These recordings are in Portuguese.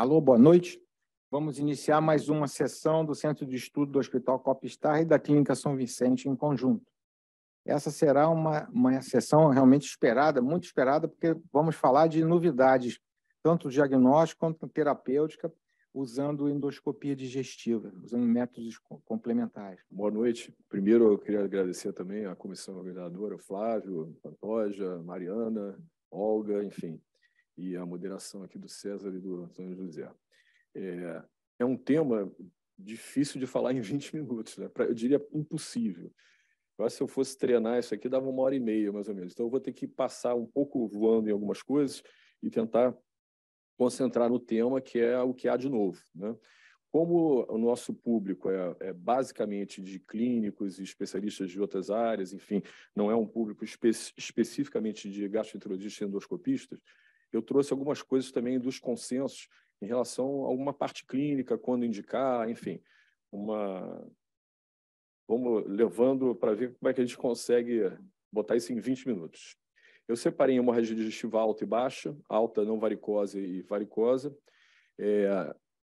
Alô, boa noite. Vamos iniciar mais uma sessão do Centro de Estudo do Hospital Copistar e da Clínica São Vicente em conjunto. Essa será uma, uma sessão realmente esperada, muito esperada, porque vamos falar de novidades, tanto diagnóstico quanto terapêutica, usando endoscopia digestiva, usando métodos complementares. Boa noite. Primeiro, eu queria agradecer também à comissão organizadora, o Flávio, Pantoja, Mariana, Olga, enfim, e a moderação aqui do César e do Antônio José. É, é um tema difícil de falar em 20 minutos, né? eu diria impossível. Eu acho que se eu fosse treinar isso aqui, dava uma hora e meia, mais ou menos. Então, eu vou ter que passar um pouco voando em algumas coisas e tentar concentrar no tema, que é o que há de novo. Né? Como o nosso público é, é, basicamente de clínicos e especialistas de outras áreas, enfim, não é um público espe especificamente de gastroenterologistas e endoscopistas, eu trouxe algumas coisas também dos consensos em relação a alguma parte clínica, quando indicar, enfim, uma vamos levando para ver como é que a gente consegue botar isso em 20 minutos. Eu separei em hemorragia digestiva alta e baixa, alta não varicose e varicosa. É,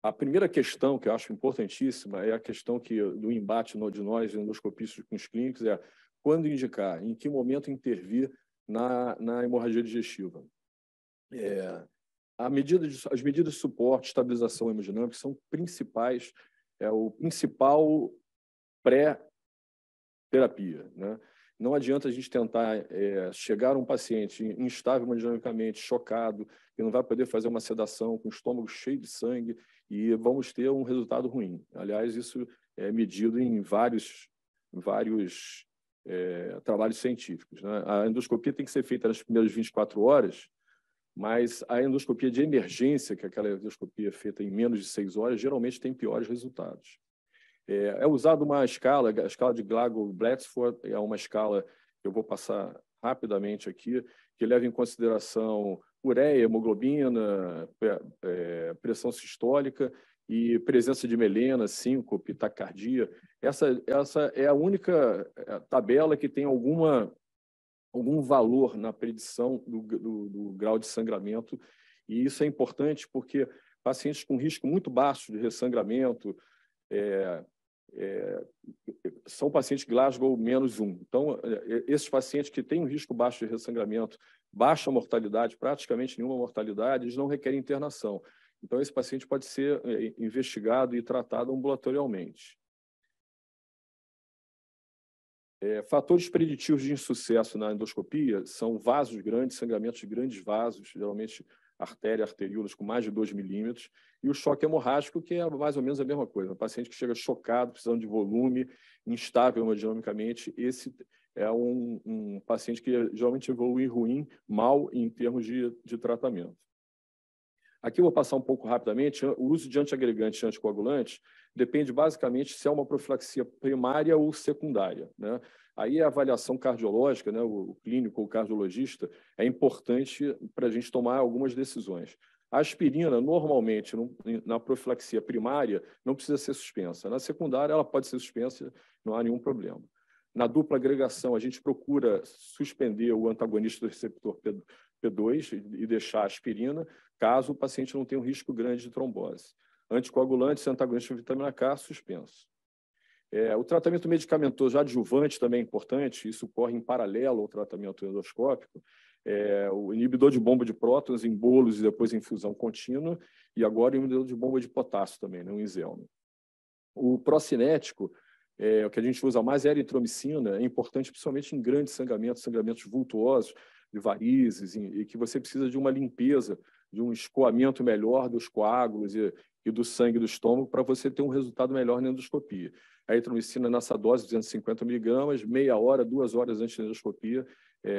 a primeira questão que eu acho importantíssima é a questão que do embate de nós endoscopistas com os clínicos é quando indicar, em que momento intervir na, na hemorragia digestiva. É, a medida de, as medidas de suporte, estabilização hemodinâmica são principais, é o principal pré-terapia. Né? Não adianta a gente tentar é, chegar um paciente instável hemodinamicamente, chocado, que não vai poder fazer uma sedação, com o estômago cheio de sangue, e vamos ter um resultado ruim. Aliás, isso é medido em vários, vários é, trabalhos científicos. Né? A endoscopia tem que ser feita nas primeiras 24 horas, mas a endoscopia de emergência, que é aquela endoscopia feita em menos de seis horas, geralmente tem piores resultados. É, é usada uma escala, a escala de Glasgow-Blatchford é uma escala que eu vou passar rapidamente aqui, que leva em consideração ureia, hemoglobina, é, pressão sistólica e presença de melena, síncope, taquicardia. Essa, essa é a única é, tabela que tem alguma algum valor na predição do, do, do grau de sangramento. E isso é importante porque pacientes com risco muito baixo de ressangramento é, é, são pacientes Glasgow menos um. Então, é, é, esses pacientes que têm um risco baixo de ressangramento, baixa mortalidade, praticamente nenhuma mortalidade, eles não requerem internação. Então, esse paciente pode ser é, investigado e tratado ambulatorialmente. É, fatores preditivos de insucesso na endoscopia são vasos grandes, sangramentos de grandes vasos, geralmente artéria, arteríolas com mais de 2 milímetros, e o choque hemorrágico, que é mais ou menos a mesma coisa. Um paciente que chega chocado, precisando de volume, instável hemodinamicamente, esse é um, um paciente que geralmente evolui ruim, mal em termos de, de tratamento. Aqui eu vou passar um pouco rapidamente. O uso de antiagregantes e anticoagulantes depende basicamente se é uma profilaxia primária ou secundária. Né? Aí a avaliação cardiológica, né, o clínico ou cardiologista, é importante para a gente tomar algumas decisões. A aspirina, normalmente, na profilaxia primária, não precisa ser suspensa. Na secundária, ela pode ser suspensa, não há nenhum problema. Na dupla agregação, a gente procura suspender o antagonista do receptor P2 e deixar a aspirina caso o paciente não tenha um risco grande de trombose. Anticoagulantes e antagonistas de vitamina K suspenso. É, o tratamento medicamentoso adjuvante também é importante, isso corre em paralelo ao tratamento endoscópico. É, o inibidor de bomba de prótons em bolos e depois em infusão contínua, e agora o inibidor de bomba de potássio também, não né, O procinético, é, o que a gente usa mais é a eritromicina, é importante principalmente em grandes sangramentos, sangramentos vultuosos, de varizes, e que você precisa de uma limpeza de um escoamento melhor dos coágulos e, e do sangue do estômago para você ter um resultado melhor na endoscopia. A etromicina nessa dose, 250 miligramas, meia hora, duas horas antes da endoscopia, é,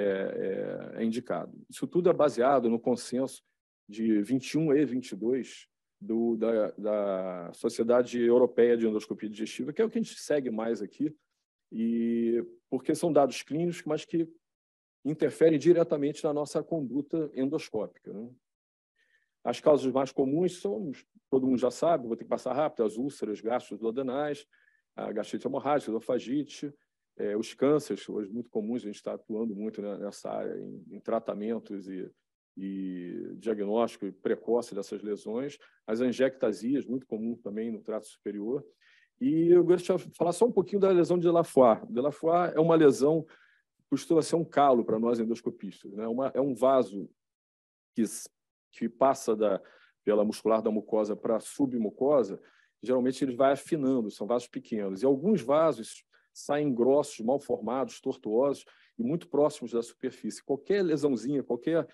é, é indicado. Isso tudo é baseado no consenso de 21 e 22 do, da, da, Sociedade Europeia de Endoscopia Digestiva, que é o que a gente segue mais aqui, e porque são dados clínicos, mas que interferem diretamente na nossa conduta endoscópica. Né? As causas mais comuns são, todo mundo já sabe, vou ter que passar rápido, as úlceras gastro-duodenais a gastrite hemorrágica, a esofagite, é, os cânceres, hoje muito comuns, a gente está atuando muito né, nessa área, em, em tratamentos e, e, diagnóstico precoce dessas lesões, as angiectasias, muito comum também no trato superior. E eu gostaria de falar só um pouquinho da lesão de Delafoy. Delafoy é uma lesão costuma ser um calo para nós endoscopistas, né? Uma, é um vaso que que passa da, pela muscular da mucosa para a submucosa, geralmente ele vai afinando, são vasos pequenos. E alguns vasos saem grossos, mal formados, tortuosos e muito próximos da superfície. Qualquer lesãozinha, qualquer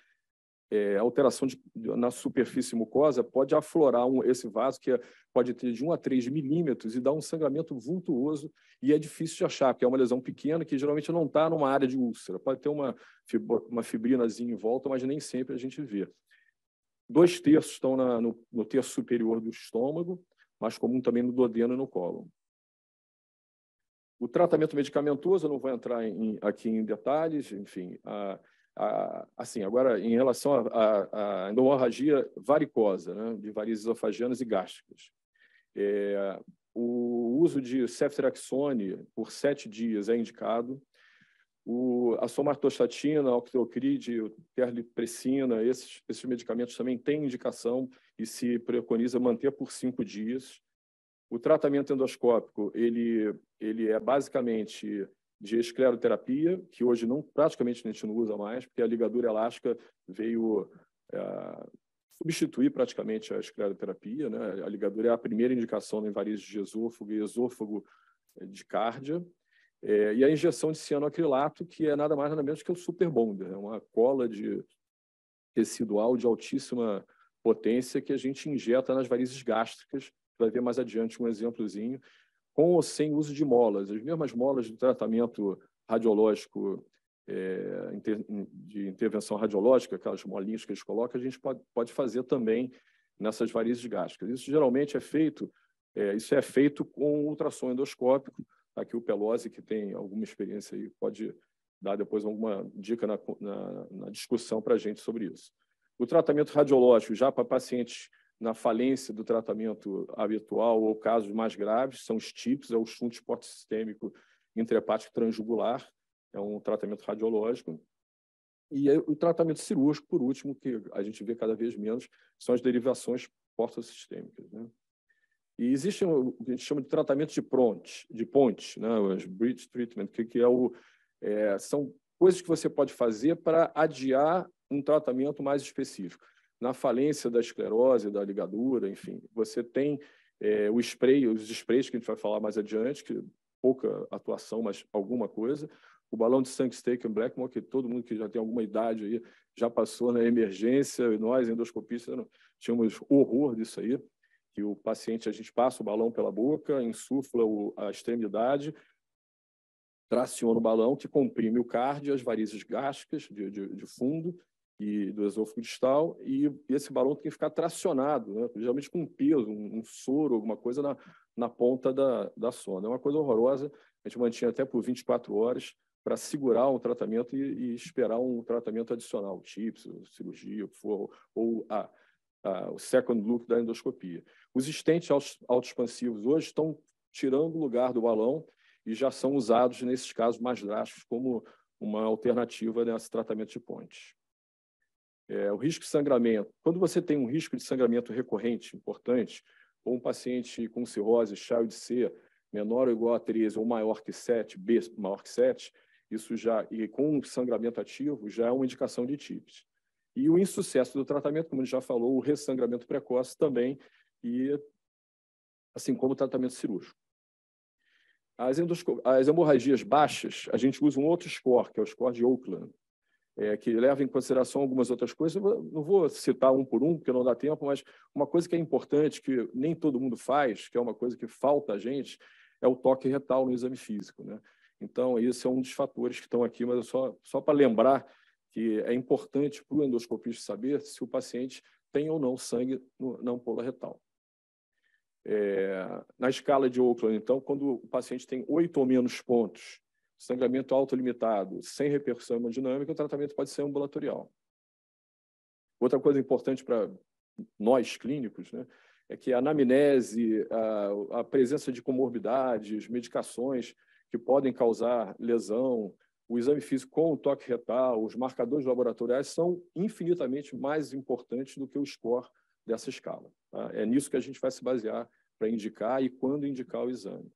é, alteração de, na superfície mucosa pode aflorar um, esse vaso, que é, pode ter de 1 a 3 milímetros e dar um sangramento vultuoso e é difícil de achar, porque é uma lesão pequena que geralmente não está numa área de úlcera. Pode ter uma, fibro, uma fibrinazinha em volta, mas nem sempre a gente vê. Dois terços estão na, no, no terço superior do estômago, mais comum também no duodeno e no cólon. O tratamento medicamentoso, eu não vou entrar em, aqui em detalhes, enfim. A, a, assim, agora, em relação à endomorragia varicosa, né, de varizes esofagianas e gástricas. É, o uso de ceftriaxone por sete dias é indicado, o, a somatostatina, a octocride, terlipressina, esses, esses medicamentos também têm indicação e se preconiza manter por cinco dias. O tratamento endoscópico, ele, ele é basicamente de escleroterapia, que hoje não, praticamente a gente não usa mais, porque a ligadura elástica veio é, substituir praticamente a escleroterapia. Né? A ligadura é a primeira indicação no varizes de esôfago e esôfago de cárdia. É, e a injeção de cianoacrilato, que é nada mais nada menos que um super bonder, é né? uma cola de residual de altíssima potência que a gente injeta nas varizes gástricas, vai ver mais adiante um exemplozinho, com ou sem uso de molas. As mesmas molas de tratamento radiológico, é, de intervenção radiológica, aquelas molinhas que eles colocam, a gente pode, pode fazer também nessas varizes gástricas. Isso geralmente é feito, é, isso é feito com ultrassom endoscópico, Aqui o Pelosi, que tem alguma experiência aí, pode dar depois alguma dica na, na, na discussão para a gente sobre isso. O tratamento radiológico, já para pacientes na falência do tratamento habitual ou casos mais graves, são os TIPS, é o chunte sistêmico intrahepático transjugular, é um tratamento radiológico. E o tratamento cirúrgico, por último, que a gente vê cada vez menos, são as derivações portosistêmicas. Né? E existe o que a gente chama de tratamento de ponte, de ponte, né? as bridge treatment, que, que é o, é, são coisas que você pode fazer para adiar um tratamento mais específico. Na falência da esclerose, da ligadura, enfim, você tem é, o spray, os sprays que a gente vai falar mais adiante, que pouca atuação, mas alguma coisa. O balão de sangue steak and Blackmore, que todo mundo que já tem alguma idade aí já passou na emergência, e nós, endoscopistas, tínhamos horror disso aí o paciente, a gente passa o balão pela boca, insufla o, a extremidade, traciona o balão, que comprime o cardio, as varizes gástricas de, de, de fundo e do esôfago distal, e esse balão tem que ficar tracionado, né? geralmente com um peso, um, um soro, alguma coisa na, na ponta da, da sonda. É uma coisa horrorosa, a gente mantinha até por 24 horas para segurar um tratamento e, e, esperar um tratamento adicional, chips, cirurgia, ou, ou a, o second loop da endoscopia. Os estentes autoexpansivos hoje estão tirando o lugar do balão e já são usados nesses casos mais drásticos como uma alternativa nesse tratamento de pontes. É, o risco de sangramento. Quando você tem um risco de sangramento recorrente importante, ou um paciente com cirrose, child C, menor ou igual a 13 ou maior que 7, B maior que 7, isso já, e com sangramento ativo, já é uma indicação de TIPS. E o insucesso do tratamento, como a gente já falou, o ressangramento precoce também, e assim como o tratamento cirúrgico. As, as hemorragias baixas, a gente usa um outro score, que é o score de Oakland, é, que leva em consideração algumas outras coisas. Eu não vou citar um por um, porque não dá tempo, mas uma coisa que é importante, que nem todo mundo faz, que é uma coisa que falta a gente, é o toque retal no exame físico. Né? Então, esse é um dos fatores que estão aqui, mas só, só para lembrar que é importante para o endoscopista saber se o paciente tem ou não sangue no, na ampola retal. É, na escala de Oakland, então, quando o paciente tem oito ou menos pontos, sangramento autolimitado, sem repercussão hemodinâmica, o tratamento pode ser ambulatorial. Outra coisa importante para nós clínicos, né, é que a anamnese, a, a presença de comorbidades, medicações que podem causar lesão, o exame físico com o toque retal, os marcadores laboratoriais são infinitamente mais importantes do que o score dessa escala. Tá? É nisso que a gente vai se basear para indicar e quando indicar o exame.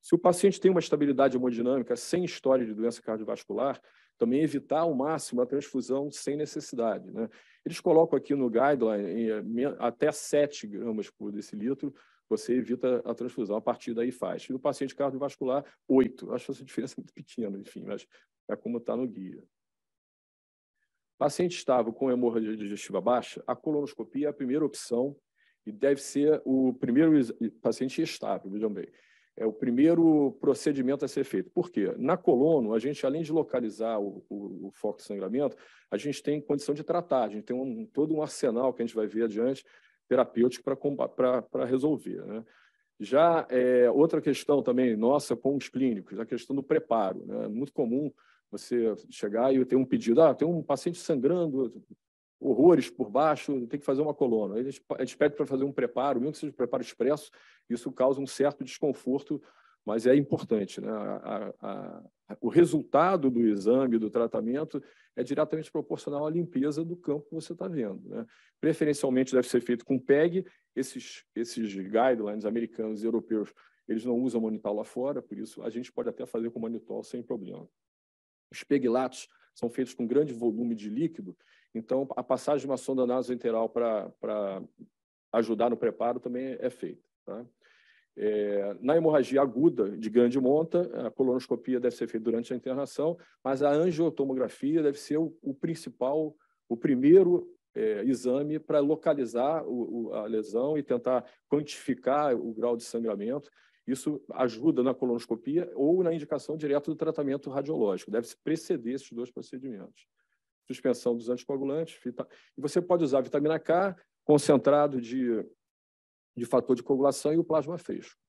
Se o paciente tem uma estabilidade hemodinâmica sem história de doença cardiovascular, também evitar ao máximo a transfusão sem necessidade. Né? Eles colocam aqui no guideline eh, até 7 gramas por decilitro, você evita a transfusão a partir daí faz. E o paciente cardiovascular, 8. Acho essa diferença muito pequena, enfim, mas é como está no guia. Paciente estável com hemorragia digestiva baixa, a colonoscopia é a primeira opção e deve ser o primeiro paciente estável, vejam bem. É o primeiro procedimento a ser feito. Por quê? Na colono, a gente, além de localizar o, o, o foco de sangramento, a gente tem condição de tratar, a gente tem um, todo um arsenal que a gente vai ver adiante terapêutico para resolver. Né? Já é, outra questão também nossa com os clínicos, a questão do preparo. Né? É muito comum você chegar e ter um pedido, ah, tem um paciente sangrando, horrores por baixo, tem que fazer uma coluna. a gente pede para fazer um preparo, mesmo que seja um preparo expresso, isso causa um certo desconforto mas é importante. Né? A, a, a, o resultado do exame, do tratamento, é diretamente proporcional à limpeza do campo que você está vendo. Né? Preferencialmente deve ser feito com PEG. Esses, esses guidelines americanos e europeus, eles não usam manitol lá fora, por isso a gente pode até fazer com manitol sem problema. Os PEGlatos são feitos com grande volume de líquido, então a passagem de uma sonda nasoenteral para ajudar no preparo também é feita. Tá? É, na hemorragia aguda de grande monta, a colonoscopia deve ser feita durante a internação, mas a angiotomografia deve ser o, o principal, o primeiro é, exame para localizar o, o, a lesão e tentar quantificar o grau de sangramento. Isso ajuda na colonoscopia ou na indicação direta do tratamento radiológico. Deve-se preceder esses dois procedimentos. Suspensão dos anticoagulantes, e você pode usar vitamina K, concentrado de de fator de coagulação e o plasma fresco.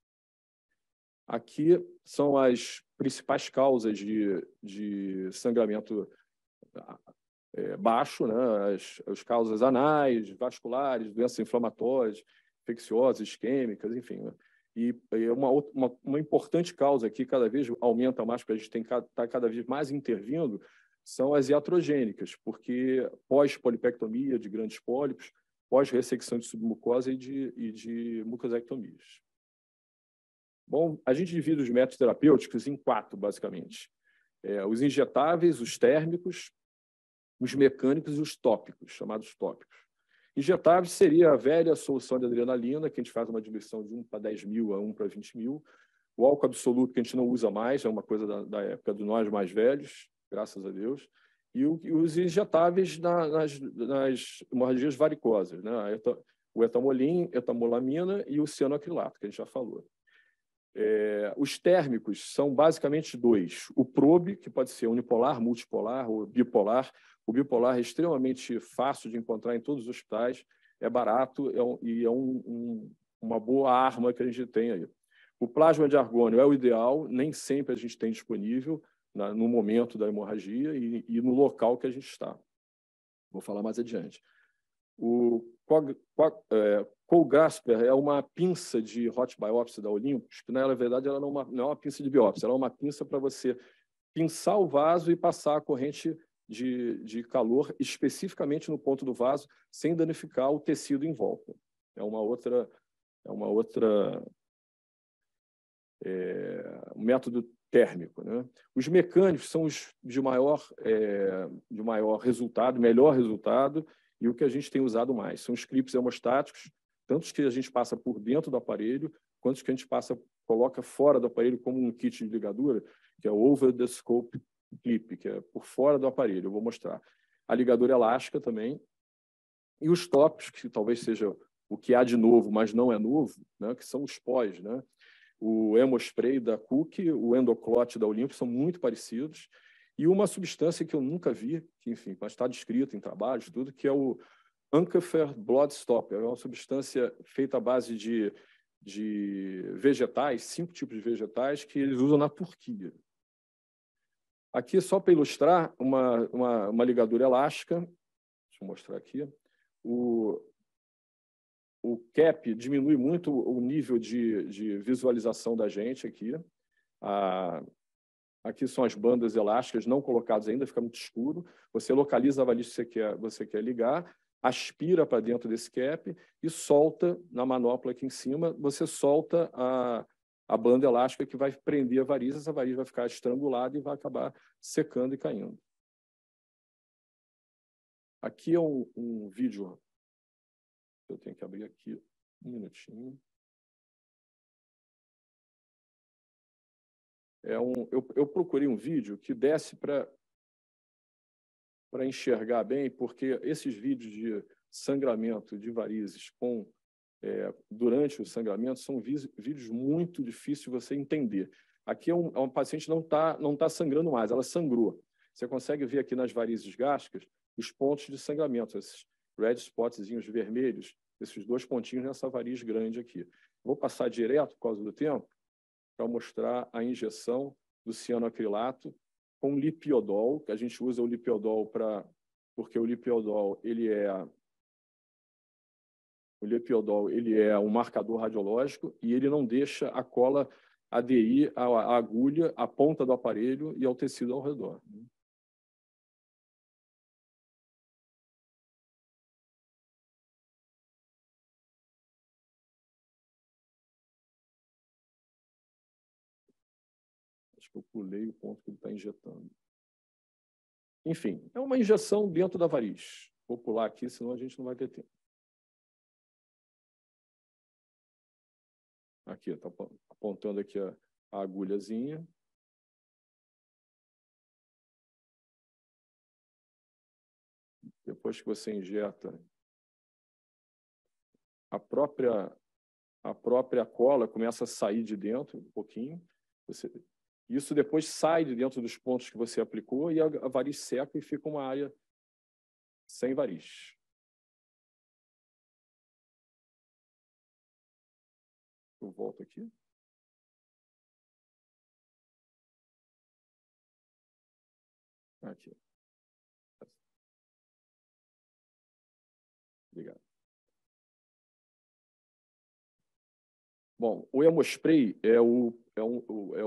Aqui são as principais causas de, de sangramento é, baixo, né? as, as causas anais, vasculares, doenças inflamatórias, infecciosas, isquêmicas, enfim. Né? E, e uma, uma, uma, importante causa que cada vez aumenta mais, porque a gente tem está cada vez mais intervindo, são as iatrogênicas, porque pós-polipectomia de grandes pólipos, pós-ressecção de submucosa e de, e de mucosectomias. Bom, a gente divide os métodos terapêuticos em quatro, basicamente. É, os injetáveis, os térmicos, os mecânicos e os tópicos, chamados tópicos. Injetáveis seria a velha solução de adrenalina, que a gente faz uma diluição de 1 para 10 mil a 1 para 20 mil. O álcool absoluto, que a gente não usa mais, é uma coisa da, da época dos nós mais velhos, graças a Deus e, o, e os injetáveis na, nas, nas hemorragias varicosas, né? o etamolim, etamolamina e o cianoacrilato, que a gente já falou. É, os térmicos são basicamente dois: o probe, que pode ser unipolar, multipolar ou bipolar. O bipolar é extremamente fácil de encontrar em todos os hospitais, é barato é um, e é um, um, uma boa arma que a gente tem aí. O plasma de argônio é o ideal, nem sempre a gente tem disponível na, no momento da hemorragia e, e, no local que a gente está. Vou falar mais adiante. O é, Colgasper é, é uma pinça de hot biopsy da Olympus, que na verdade ela não é uma, não é uma pinça de biópsia, ela é uma pinça para você pinçar o vaso e passar a corrente de, de, calor especificamente no ponto do vaso, sem danificar o tecido em volta. É uma outra, é uma outra é, um método térmico. Né? Os mecânicos são os de maior, é, de maior resultado, melhor resultado, e o que a gente tem usado mais. São os clips hemostáticos, tanto que a gente passa por dentro do aparelho, quanto que a gente passa, coloca fora do aparelho como um kit de ligadura, que é o over the scope clip, que é por fora do aparelho, eu vou mostrar. A ligadura elástica também. E os tops, que talvez seja o que há de novo, mas não é novo, né? que são os pós, né? o hemospray da Cook, o endoclote da Olympus são muito parecidos, e uma substância que eu nunca vi, que, enfim, mas está descrita em trabalhos, tudo, que é o Ankefer Bloodstopper, é uma substância feita à base de, de vegetais, cinco tipos de vegetais, que eles usam na Turquia. Aqui, só para ilustrar, uma, uma, uma ligadura elástica, deixa eu mostrar aqui, o, o CAP diminui muito o nível de, de visualização da gente aqui. Ah, aqui são as bandas elásticas não colocadas ainda, fica muito escuro. Você localiza a valise que você quer, você quer ligar, aspira para dentro desse cap e solta na manopla aqui em cima, você solta a, a banda elástica que vai prender a variz, essa variz vai ficar estrangulada e vai acabar secando e caindo. Aqui é um, um vídeo eu tenho que abrir aqui um minutinho. É um, eu, eu procurei um vídeo que desse para para enxergar bem, porque esses vídeos de sangramento de varizes com é, durante o sangramento são vídeos muito difíceis de você entender. Aqui é um, é um paciente não está não tá sangrando mais, ela sangrou. Você consegue ver aqui nas varizes gástricas os pontos de sangramento, esses red spotzinhos vermelhos esses dois pontinhos nessa variz grande aqui. Vou passar direto, por causa do tempo, para mostrar a injeção do cianoacrilato com lipiodol, que a gente usa o lipiodol para... Porque o lipiodol, ele é... O lipiodol, ele é um marcador radiológico e ele não deixa a cola aderir à agulha, à ponta do aparelho e ao tecido ao redor. pulei o ponto que ele está injetando. Enfim, é uma injeção dentro da variz. Vou pular aqui, senão a gente não vai ter tempo. Aqui, está apontando aqui a, a agulhazinha. Depois que você injeta a própria a própria cola começa a sair de dentro um pouquinho. Você isso depois sai de dentro dos pontos que você aplicou e a, a variz seca e fica uma área sem variz. Eu volto aqui. Aqui. Obrigado. Bom, o Emospray é, o, é, um, é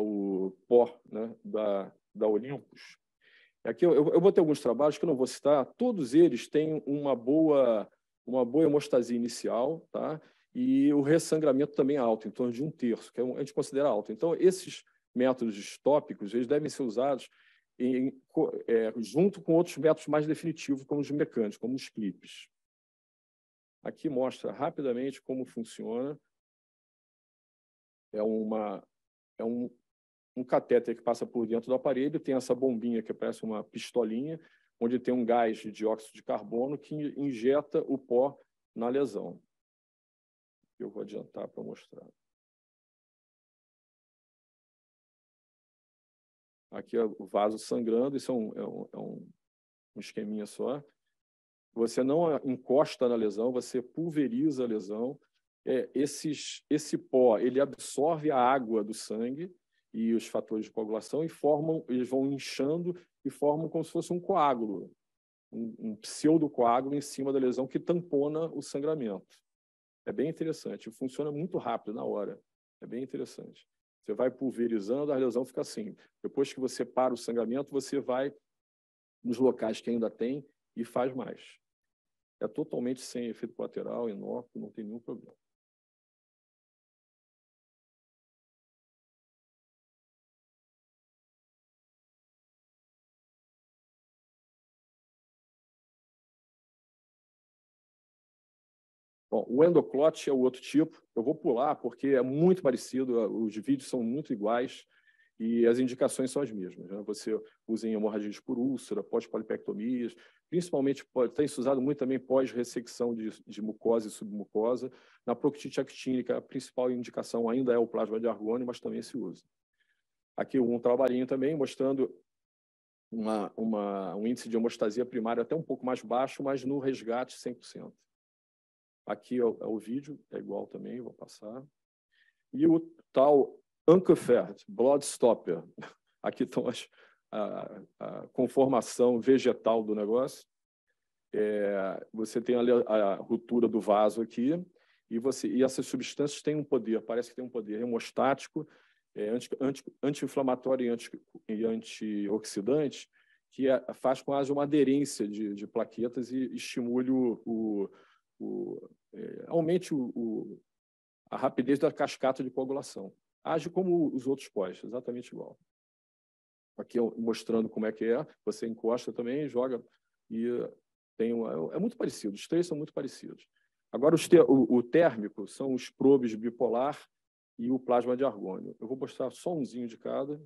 aqui, eu, eu, ter botei alguns trabalhos que eu não vou citar, todos eles têm uma boa, uma boa hemostasia inicial, tá? e o ressangramento também é alto, em torno de um terço, que é a gente considera alto. Então, esses métodos tópicos, eles devem ser usados em, é, junto com outros métodos mais definitivos, como os mecânicos, como os clipes. Aqui mostra rapidamente como funciona. É, uma, é um, um catéter que passa por dentro do aparelho, tem essa bombinha que parece uma pistolinha, onde tem um gás de dióxido de carbono que injeta o pó na lesão. Eu vou adiantar para mostrar. Aqui é o vaso sangrando, isso é um, é um, é um, um esqueminha só. Você não encosta na lesão, você pulveriza a lesão. É, esses, esse pó ele absorve a água do sangue, e os fatores de coagulação e formam, eles vão inchando e formam como se fosse um coágulo, um, um pseudocoágulo em cima da lesão que tampona o sangramento. É bem interessante, funciona muito rápido na hora. É bem interessante. Você vai pulverizando, a lesão fica assim. Depois que você para o sangramento, você vai nos locais que ainda tem e faz mais. É totalmente sem efeito colateral, inócuo, não tem nenhum problema. Bom, o endoclot é o outro tipo. Eu vou pular porque é muito parecido, os vídeos são muito iguais e as indicações são as mesmas. Né? Você usa em hemorragias por úlcera, pós-polipectomias, principalmente tem se usado muito também pós-ressecção de, de, mucosa e submucosa. Na proctite actínica, a principal indicação ainda é o plasma de argônio, mas também se usa. Aqui um trabalhinho também mostrando uma, uma, um índice de hemostasia primária até um pouco mais baixo, mas no resgate 100%. Aqui é o, é o vídeo, é igual também, vou passar. E o tal blood Bloodstopper. Aqui estão as, a, a, conformação vegetal do negócio. É, você tem a, a, ruptura do vaso aqui, e, você, e essas substâncias têm um poder, parece que tem um poder hemostático, é, anti-inflamatório anti, anti e antioxidante, que é, faz com que haja uma aderência de, de plaquetas e estimule o, o, o, é, aumente o, o, a rapidez da cascata de coagulação. Age como os outros pós, exatamente igual. Aqui mostrando como é que é, você encosta também, joga e eh, tem uma, é, é muito parecido, os três são muito parecidos. Agora, os te, o, o térmico são os probes bipolar e o plasma de argônio. Eu vou mostrar só umzinho de cada,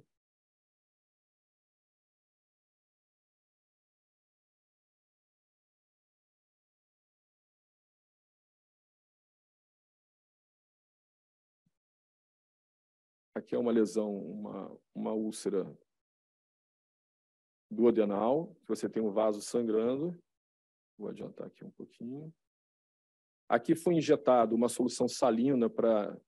Aqui é uma lesão, uma, uma úlcera duodenal, que você tem um vaso sangrando. Vou adiantar aqui um pouquinho. Aqui foi injetado uma solução salina para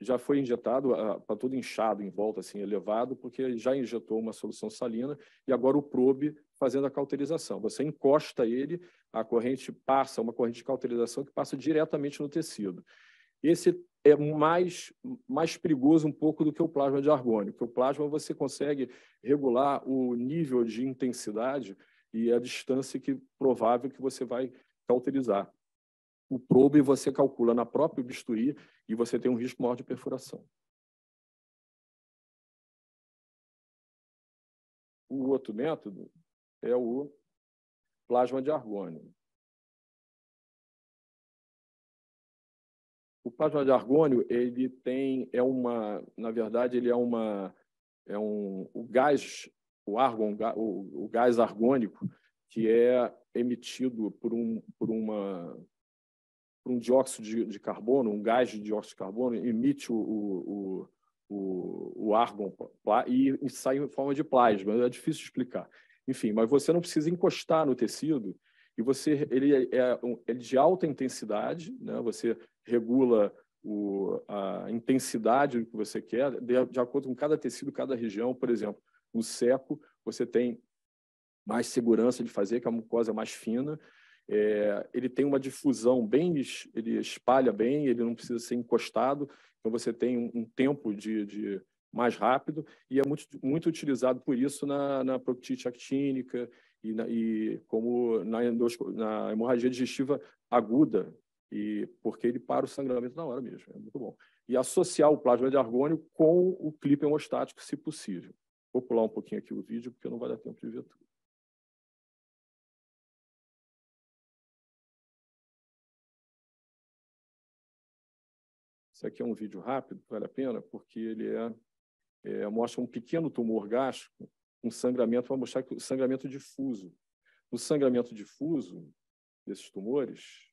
já foi injetado, está ah, tudo inchado em volta, assim, elevado, porque já injetou uma solução salina e agora o probe fazendo a cauterização. Você encosta ele, a corrente passa, uma corrente de cauterização que passa diretamente no tecido. Esse é mais, mais perigoso um pouco do que o plasma de argônio, porque o plasma você consegue regular o nível de intensidade e a distância que provável que você vai cauterizar. O probe você calcula na própria bisturi e você tem um risco maior de perfuração. O outro método é o plasma de argônio. O plasma de argônio, ele tem, é uma, na verdade, ele é uma, é um, o gás, o argon, o, o gás argônico, que é emitido por um, por uma, por um dióxido de, de carbono, um gás de dióxido de carbono, emite o, o, o, o argon e, e sai em forma de plasma. É difícil explicar. Enfim, mas você não precisa encostar no tecido e você ele é, ele é, é de alta intensidade, né? Você regula o, a intensidade do que você quer, de, de, acordo com cada tecido, cada região. Por exemplo, no seco, você tem mais segurança de fazer, que é a mucosa mais fina. É, ele tem uma difusão bem, ele espalha bem, ele não precisa ser encostado, então você tem um, um tempo de, de, mais rápido e é muito, muito utilizado por isso na, na proctite actínica e, na, e como na, na hemorragia digestiva aguda, e porque ele para o sangramento na hora mesmo, é muito bom. E associar o plasma de argônio com o clipe hemostático, se possível. Vou pular um pouquinho aqui o vídeo, porque não vai dar tempo de ver tudo. Esse aqui é um vídeo rápido, vale a pena, porque ele é, é mostra um pequeno tumor gástrico, um sangramento, para mostrar que o sangramento difuso. No sangramento difuso desses tumores,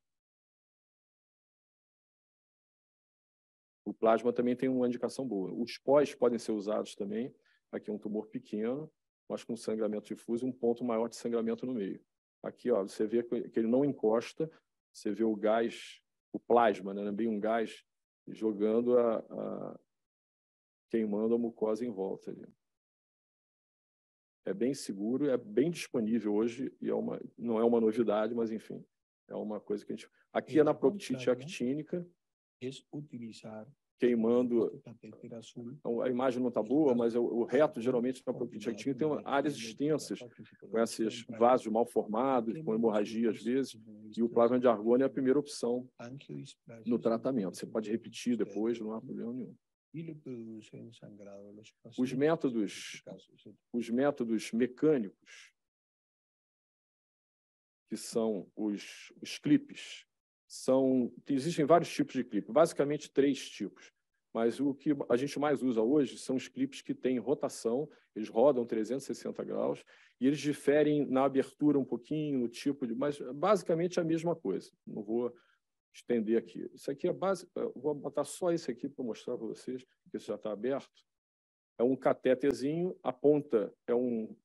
O plasma também tem uma indicação boa. Os pós podem ser usados também. Aqui é um tumor pequeno, mas com sangramento difuso e um ponto maior de sangramento no meio. Aqui, ó, você vê que ele não encosta, você vê o gás, o plasma, né, bem um gás, jogando a, a queimando a mucosa em volta ali. É bem seguro, é bem disponível hoje e é uma, não é uma novidade, mas enfim, é uma coisa que a gente. Aqui é na proctite né? actínica, é utilizar queimando a então, imagem não está boa, tá mas é o reto geralmente na propitiactina tem então, áreas extensas com esses vasos mal formados, com hemorragia às vezes, e o plasma de argônio é a primeira opção no tipo tratamento. Você pode repetir depois, não há problema nenhum. Os métodos, os métodos mecânicos, que são os, os clipes, são existem vários tipos de clipe, basicamente três tipos. Mas o que a gente mais usa hoje são os clipes que têm rotação, eles rodam 360 graus e eles diferem na abertura um pouquinho, no tipo de, mas basicamente é a mesma coisa. Não vou estender aqui. Isso aqui é base, vou botar só esse aqui para mostrar para vocês, que isso já está aberto. É um catéterzinho, a ponta é um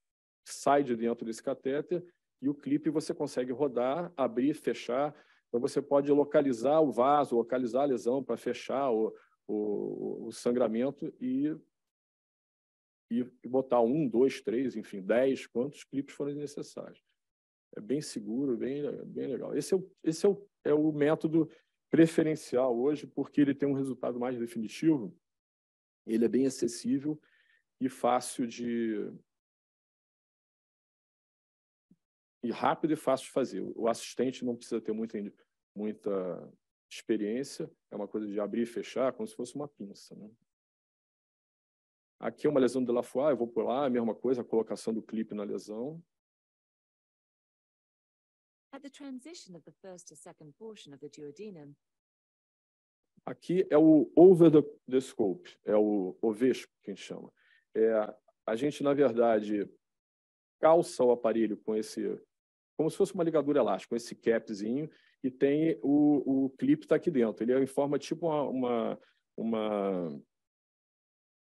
sai de dentro desse catéter e o clipe você consegue rodar, abrir, fechar, então, você pode localizar o vaso, localizar a lesão para fechar o, o, o sangramento e, e, botar um, dois, três, enfim, dez, quantos clipes forem necessários. É bem seguro, bem, bem legal. Esse, é o, esse é, o, é o método preferencial hoje, porque ele tem um resultado mais definitivo, ele é bem acessível e fácil de, e rápido e fácil de fazer. O assistente não precisa ter muita muita experiência, é uma coisa de abrir e fechar, como se fosse uma pinça. Né? Aqui é uma lesão de Lafoy, eu vou pular, é a mesma coisa, a colocação do clipe na lesão. Aqui é o over the, the scope, é o ovespo que a gente chama. É, a gente, na verdade, calça o aparelho com esse, como se fosse uma ligadura elástica, com esse capzinho, e tem o, o clipe está aqui dentro. Ele é em forma tipo uma, uma, uma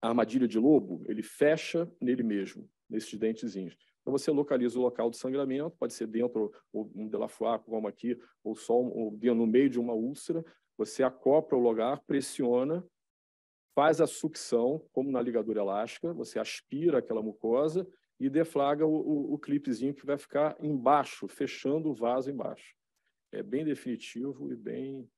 armadilha de lobo, ele fecha nele mesmo, nesses dentezinhos. Então você localiza o local do sangramento, pode ser dentro ou um delafuaco, como aqui, ou só ou no meio de uma úlcera. Você acopra o lugar, pressiona, faz a sucção, como na ligadura elástica, você aspira aquela mucosa e deflaga o, o, o clipezinho que vai ficar embaixo, fechando o vaso embaixo é bem definitivo e bem.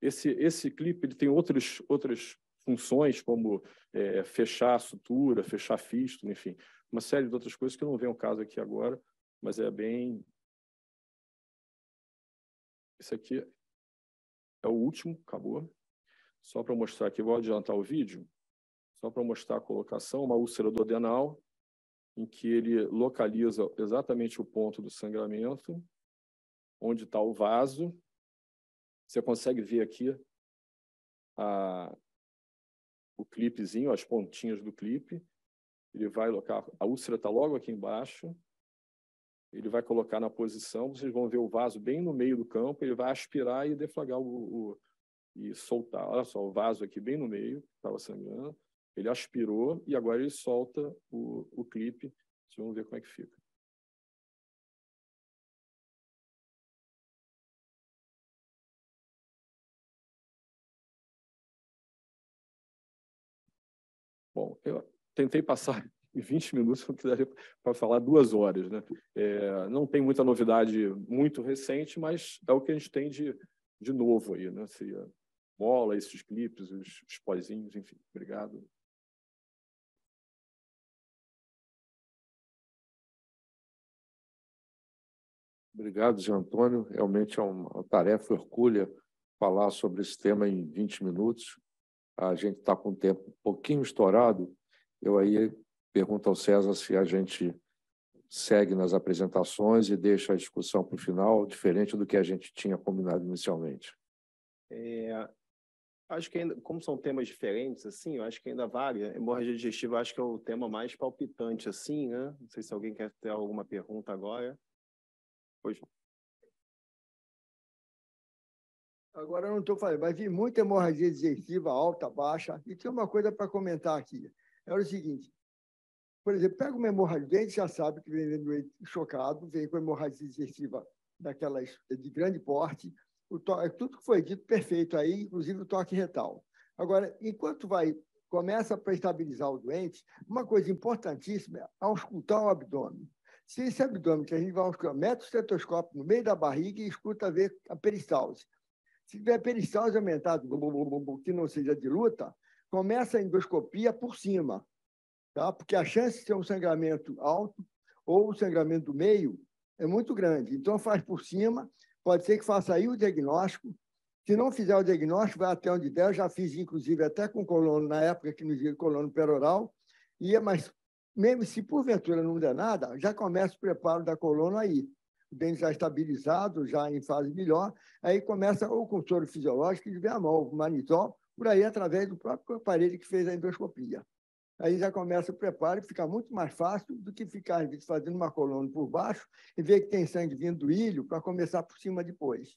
Esse, esse clipe ele tem outras, outras funções, como é, fechar a sutura, fechar fístula, enfim, uma série de outras coisas que não vem ao caso aqui agora, mas é bem. Esse aqui é o último, acabou. Só para mostrar aqui, vou adiantar o vídeo, só para mostrar a colocação, uma úlcera do adenal, em que ele localiza exatamente o ponto do sangramento onde está o vaso. Você consegue ver aqui a, o clipezinho, as pontinhas do clipe. Ele vai colocar, a úlcera está logo aqui embaixo. Ele vai colocar na posição, vocês vão ver o vaso bem no meio do campo, ele vai aspirar e deflagrar o, o e soltar. Olha só, o vaso aqui bem no meio, estava sangrando. Ele aspirou e agora ele solta o, o clipe. Vocês vão ver como é que fica. tentei passar 20 minutos para falar duas horas. Né? É, não tem muita novidade muito recente, mas é o que a gente tem de, de novo aí. Né? mola, esses clipes, os, os pozinhos, enfim. Obrigado. Obrigado, Zé Antônio. Realmente é uma tarefa hercúlea falar sobre esse tema em 20 minutos. A gente está com o tempo um pouquinho estourado, eu aí pergunto ao César se a gente segue nas apresentações e deixa a discussão para o final, diferente do que a gente tinha combinado inicialmente. É, acho que ainda, como são temas diferentes, assim, eu acho que ainda vale. Né? Hemorragia digestiva acho que é o tema mais palpitante, assim, né? Não sei se alguém quer ter alguma pergunta agora. Pois. Agora eu não estou falando, vai vir muita hemorragia digestiva alta, baixa. E tem uma coisa para comentar aqui era é, o seguinte: por exemplo, pega uma hemorragia, já sabe que vem doente chocado, vem com hemorragia digestiva daquelas de grande porte, toque, é tudo que foi dito perfeito aí, inclusive o toque retal. Agora, enquanto vai começa a estabilizar o doente, uma coisa importantíssima é auscultar o abdômen. Se esse abdômen que a gente vai auscultar, mete o estetoscópio no meio da barriga e escuta ver a peristalse. Se tiver peristalse aumentado, que não seja de luta, começa a endoscopia por cima, tá? porque a chance de ter um sangramento alto ou um sangramento meio é muito grande. Então, faz por cima, pode ser que faça aí o diagnóstico. Se não fizer o diagnóstico, vai até onde der. Eu já fiz, inclusive, até com colono, na época que nos dizia colono peroral. E, é, mas, mesmo se porventura não der nada, já começa o preparo da coluna aí o dente já estabilizado, já em fase melhor, aí começa ou com soro fisiológico de o manitol, por aí através do próprio aparelho que fez a endoscopia. Aí já começa o preparo, e fica muito mais fácil do que ficar fazendo uma coluna por baixo e ver que tem sangue vindo do ilho para começar por cima depois.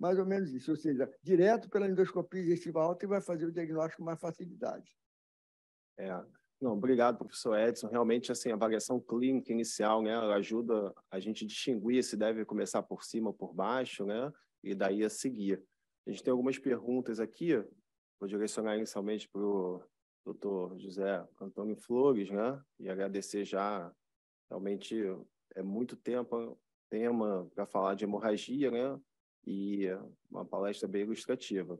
Mais ou menos isso, ou seja, direto pela endoscopia digestiva alta e vai fazer o diagnóstico com mais facilidade. É, não, obrigado, professor Edson. Realmente, assim, a avaliação clínica inicial, né, ajuda a gente a distinguir se deve começar por cima ou por baixo, né, e daí a seguir. A gente tem algumas perguntas aqui, vou direcionar inicialmente para o doutor José Antônio Flores, né? E agradecer já, realmente é muito tempo é tema para falar de hemorragia, né? E uma palestra bem ilustrativa.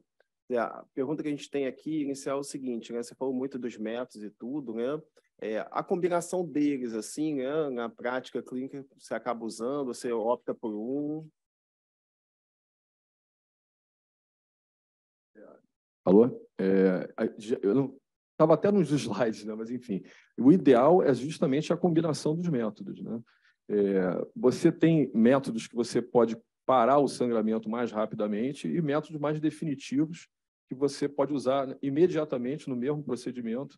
A pergunta que a gente tem aqui inicial é o seguinte, né? Você falou muito dos métodos e tudo, né? É, a combinação deles, assim, né? na prática clínica, você acaba usando, você opta por um, Alô? É, eu não estava até nos slides, né? mas enfim. O ideal é justamente a combinação dos métodos. Né? É, você tem métodos que você pode parar o sangramento mais rapidamente e métodos mais definitivos que você pode usar imediatamente no mesmo procedimento.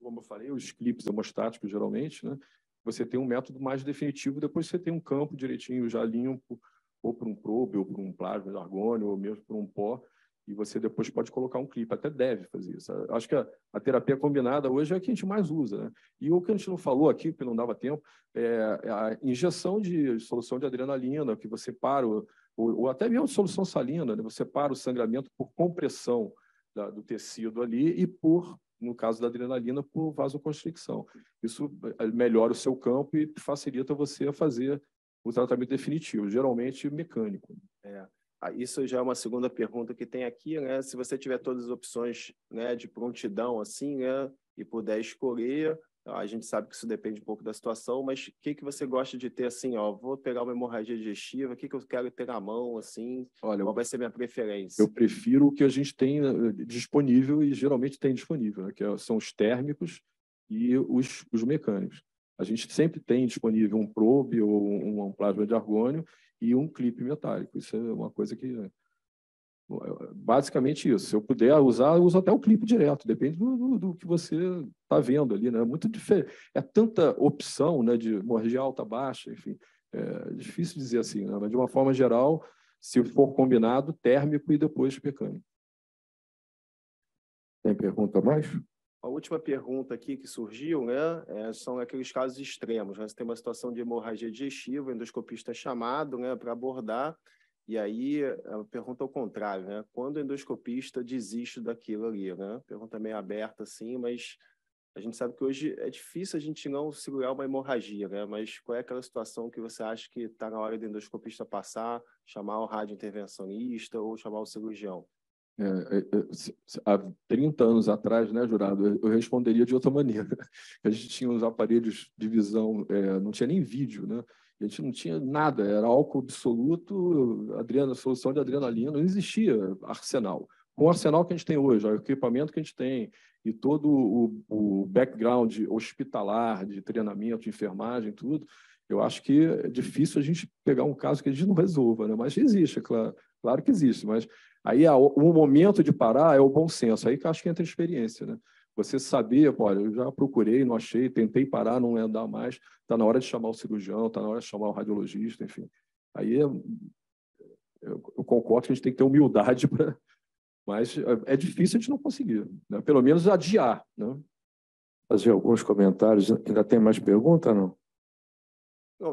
Como eu falei, os clips hemostáticos, geralmente, né? você tem um método mais definitivo, depois você tem um campo direitinho já limpo, ou para um probe, ou para um plasma de argônio, ou mesmo para um pó, e você depois pode colocar um clipe, até deve fazer isso. Acho que a, a, terapia combinada hoje é a que a gente mais usa. Né? E o que a gente não falou aqui, porque não dava tempo, é a injeção de solução de adrenalina, que você para, o, ou, ou até mesmo solução salina, né? você para o sangramento por compressão da, do tecido ali e por, no caso da adrenalina, por vasoconstricção. Isso é, melhora o seu campo e facilita você a fazer o tratamento definitivo, geralmente mecânico. É. Ah, isso já é uma segunda pergunta que tem aqui, né? Se você tiver todas as opções né, de prontidão, assim, né, e puder escolher, ah, a gente sabe que isso depende um pouco da situação, mas o que, que você gosta de ter, assim, ó, vou pegar uma hemorragia digestiva, o que, que eu quero ter na mão, assim, Olha, qual vai ser minha preferência? Eu prefiro o que a gente tem eh, disponível e geralmente tem disponível, né, que é, são os térmicos e os, os mecânicos. A gente sempre tem disponível um probe ou um, um plasma de argônio e um clipe metálico. Isso é uma coisa que basicamente isso. Se eu puder usar, eu uso até o clipe direto, depende do, do, do que você está vendo ali. Né? É muito diferente. É tanta opção né, de morrer alta, baixa, enfim. É difícil dizer assim, né? mas de uma forma geral, se for combinado, térmico e depois mecânico. Tem pergunta mais? A última pergunta aqui que surgiu né, é, são aqueles casos extremos. Né? Você tem uma situação de hemorragia digestiva, o endoscopista é chamado né, para abordar, e aí é, a pergunta ao é contrário, né? Quando o endoscopista desiste daquilo ali, né? Pergunta meio aberta assim, mas a gente sabe que hoje é difícil a gente não segurar uma hemorragia, né? Mas qual é aquela situação que você acha que está na hora do endoscopista passar, chamar o radiointervencionista ou chamar o cirurgião? É, é, é, há 30 anos atrás, né, jurado, eu responderia de outra maneira. A gente tinha uns aparelhos de visão, é, não tinha nem vídeo, né? A gente não tinha nada, era álcool absoluto, adrena, solução de adrenalina, não existia arsenal. Com o arsenal que a gente tem hoje, o equipamento que a gente tem e todo o, o background hospitalar, de treinamento, de enfermagem, tudo, eu acho que é difícil a gente pegar um caso que a gente não resolva, né? Mas existe, é claro, claro que existe, mas Aí ah, o momento de parar é o bom senso, aí que acho que entra a experiência, né? Você sabia, olha, eu já procurei, não achei, tentei parar, não ia é dar mais, está na hora de chamar o cirurgião, está na hora de chamar o radiologista, enfim. Aí é, eu, eu concordo que a gente tem que ter humildade Mas é, é difícil a gente não conseguir, né? pelo menos adiar, né? Fazer alguns comentários. Ainda tem mais pergunta, não?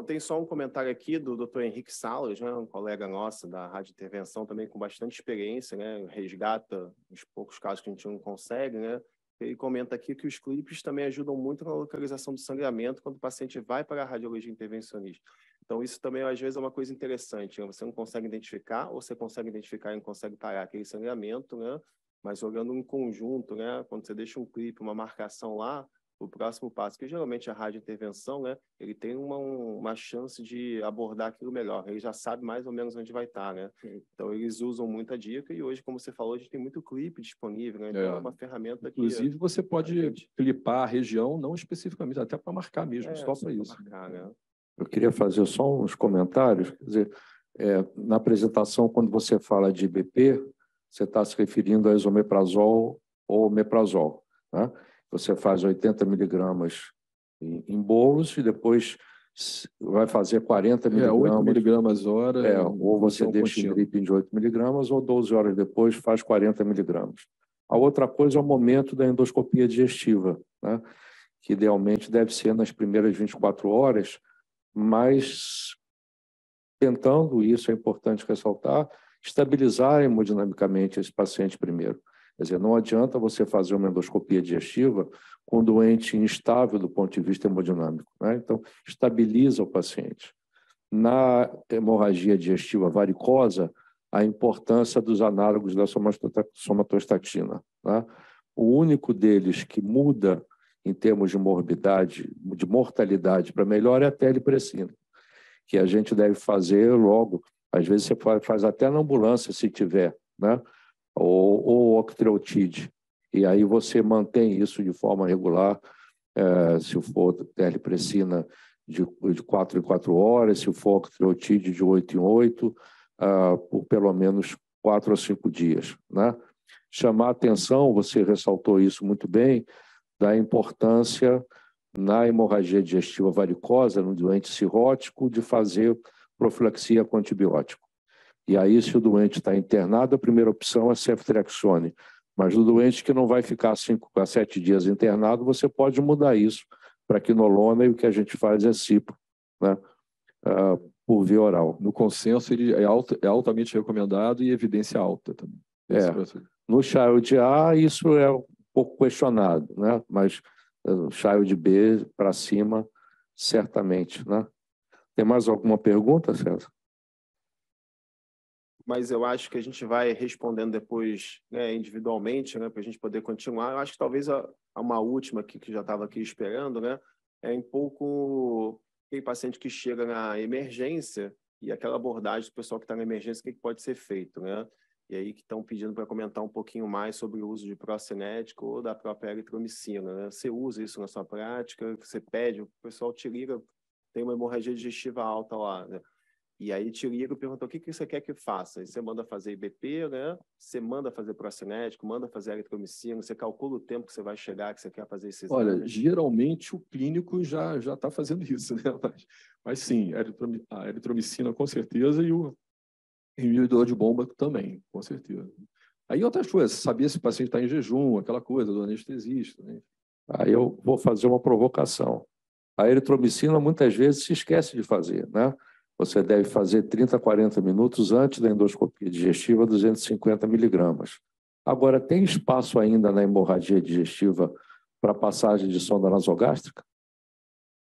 tem só um comentário aqui do Dr. Henrique Salas, né, um colega nosso da Rádio Intervenção, também com bastante experiência, né, resgata os poucos casos que a gente não consegue, né? Ele comenta aqui que os clipes também ajudam muito na localização do sangramento quando o paciente vai para a radiologia intervencionista. Então, isso também, às vezes, é uma coisa interessante. Né? Você não consegue identificar, ou você consegue identificar e não consegue parar aquele sangramento, né? Mas olhando em conjunto, né? Quando você deixa um clipe, uma marcação lá, o próximo passo, que geralmente a rádio intervenção, né, ele tem uma, uma chance de abordar aquilo melhor, ele já sabe mais ou menos onde vai estar, tá, né? Então eles usam muita dica e hoje, como você falou, a gente tem muito clipe disponível, né? Então é, é uma ferramenta que... Inclusive você pode gente... clipar a região, não especificamente, até para marcar mesmo, é, só para isso. Marcar, né? Eu queria fazer só uns comentários, quer dizer, é, na apresentação, quando você fala de BP, você está se referindo a isomeprazol ou meprazol, né? Você faz 80 miligramas em, em bolos e depois vai fazer 40 é, miligramas. É, 8 miligramas hora. É, ou você deixa em dripping de 8 miligramas, ou 12 horas depois faz 40 miligramas. A outra coisa é o momento da endoscopia digestiva, né? que idealmente deve ser nas primeiras 24 horas, mas tentando, isso é importante ressaltar, estabilizar hemodinamicamente esse paciente primeiro. Quer dizer, não adianta você fazer uma endoscopia digestiva com um doente instável do ponto de vista hemodinâmico. Né? Então, estabiliza o paciente. Na hemorragia digestiva varicosa, a importância dos análogos da somatostatina. Né? O único deles que muda em termos de morbidade, de mortalidade para melhor é a telepressina, que a gente deve fazer logo. Às vezes você faz até na ambulância, se tiver, né? ou, ou octreotide. E aí você mantém isso de forma regular, é, se for terlipressina de, de 4 em 4 horas, se for octreotide de 8 em 8, é, ah, por pelo menos 4 a 5 dias. Né? Chamar atenção, você ressaltou isso muito bem, da importância na hemorragia digestiva varicosa, no doente cirrótico, de fazer profilaxia com antibiótico. E aí, se o doente está internado, a primeira opção é ceftriaxone. Mas o doente que não vai ficar cinco a sete dias internado, você pode mudar isso para quinolona e o que a gente faz é cipro, né? Uh, por via oral. No consenso, ele é, é altamente recomendado e evidência alta também. É. No Child A, isso é um pouco questionado, né? mas uh, Child B para cima, certamente. Né? Tem mais alguma pergunta, César? mas eu acho que a gente vai respondendo depois né, individualmente, né, para a gente poder continuar. Eu acho que talvez a, a uma última aqui, que já estava aqui esperando, né, é um pouco aquele paciente que chega na emergência e aquela abordagem do pessoal que está na emergência, o que, que, pode ser feito, né? E aí que estão pedindo para comentar um pouquinho mais sobre o uso de procinético ou da própria eritromicina, né? Você usa isso na sua prática? Você pede, o pessoal te liga, tem uma hemorragia digestiva alta lá, né? E aí te liga e perguntou, o que, que você quer que eu faça? E você manda fazer IBP, né? Você manda fazer procinético, manda fazer eritromicina, você calcula o tempo que você vai chegar, que você quer fazer esses Olha, exames. geralmente o clínico já já está fazendo isso, né? Mas, mas sim, a eritromicina com certeza e o inibidor de bomba também, com certeza. Aí outras coisas, saber se o paciente está em jejum, aquela coisa do anestesista. Né? Aí eu vou fazer uma provocação. A eritromicina muitas vezes se esquece de fazer, né? Você deve fazer 30 a 40 minutos antes da endoscopia digestiva, 250 miligramas. Agora, tem espaço ainda na hemorragia digestiva para passagem de sonda nasogástrica?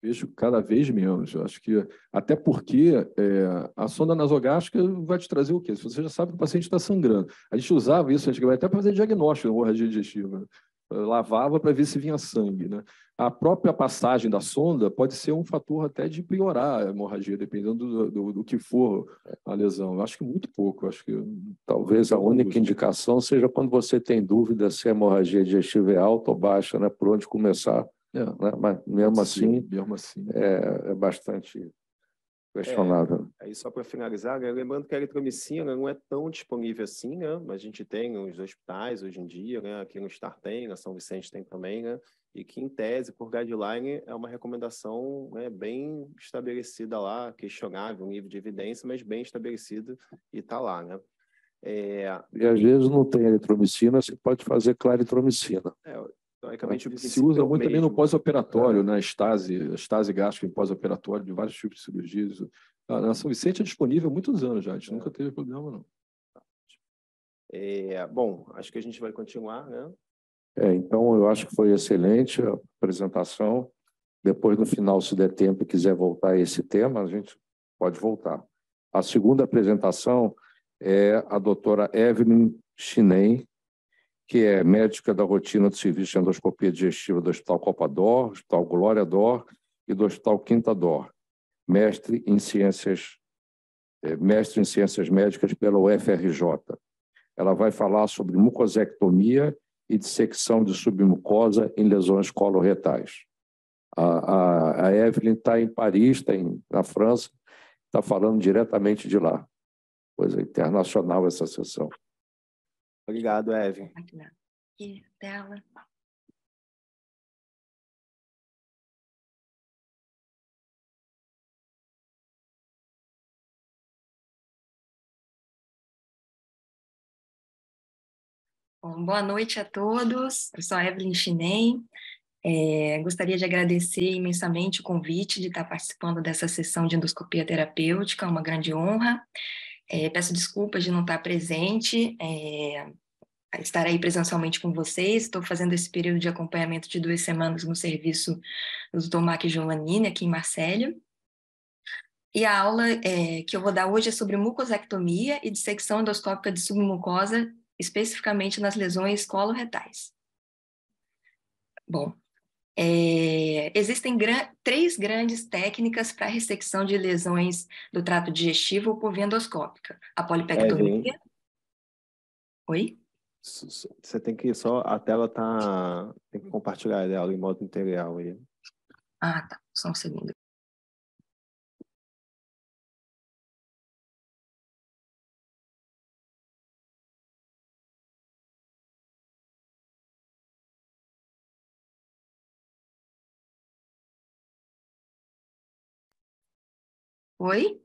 Vejo cada vez menos. Eu acho que, até porque é, a sonda nasogástrica vai te trazer o quê? Se você já sabe que o paciente está sangrando. A gente usava isso vai até para fazer diagnóstico de hemorragia digestiva. Eh, lavava para ver se vinha sangue. Né? A própria passagem da sonda pode ser um fator até de piorar a hemorragia, dependendo do, do, do que for a lesão. Eu acho que muito pouco. acho que Talvez a única indicação seja quando você tem dúvida se a hemorragia digestiva é alta ou baixa, né? por onde começar. É. Né? Mas mesmo Sim, assim, mesmo assim. É, é bastante é. questionável. Aí, só para finalizar, né, lembrando que a eritromicina não é tão disponível assim, né? A gente tem nos hospitais hoje em dia, né? Aqui no Star tem, na São Vicente tem também, né? E que, em tese, por guideline, é uma recomendação né, bem estabelecida lá, questionável, um nível de evidência, mas bem estabelecida e está lá, né? É... E às vezes não tem eritromicina, você pode fazer claritromicina. É, teoricamente, se usa é muito mesmo. também no né. pós-operatório, é. né? Estase, estase gástrica em pós-operatório, de vários tipos de cirurgias. A São Vicente é disponível há muitos anos já, a gente é. nunca teve problema, não. É, bom, acho que a gente vai continuar, né? É, então, eu acho que foi excelente a apresentação. Depois, no final, se der tempo e quiser voltar a esse tema, a gente pode voltar. A segunda apresentação é a doutora Evelyn Chinem, que é médica da rotina do serviço de endoscopia digestiva do Hospital Copador, Hospital Glória Dor e do Hospital Quinta Dor mestre em ciências, eh, mestre em ciências médicas pela UFRJ. Ela vai falar sobre mucosectomia e dissecção de submucosa em lesões coloretais. A, a, a Evelyn está em Paris, está na França, está falando diretamente de lá. Coisa internacional essa sessão. Obrigado, Evelyn. Obrigada. E dela. Bom, boa noite a todos. Eu sou a Evelyn Chinem. É, gostaria de agradecer imensamente o convite de estar participando dessa sessão de endoscopia terapêutica, uma grande honra. É, peço desculpas de não estar presente, é, estar aí presencialmente com vocês. Estou fazendo esse período de acompanhamento de duas semanas no serviço do Dr. Mac Giovannini, aqui em Marcelo. E a aula é, que eu vou dar hoje é sobre mucosectomia e dissecção endoscópica de submucosa especificamente nas lesões coloretais. Bom, é, existem gran, três grandes técnicas para ressecção de lesões do trato digestivo por via endoscópica. A polipectomia. É, Oi? Você tem que só. A tela está Tem que compartilhar ela em modo integral aí. Ah, tá. Só um segundo. Oi?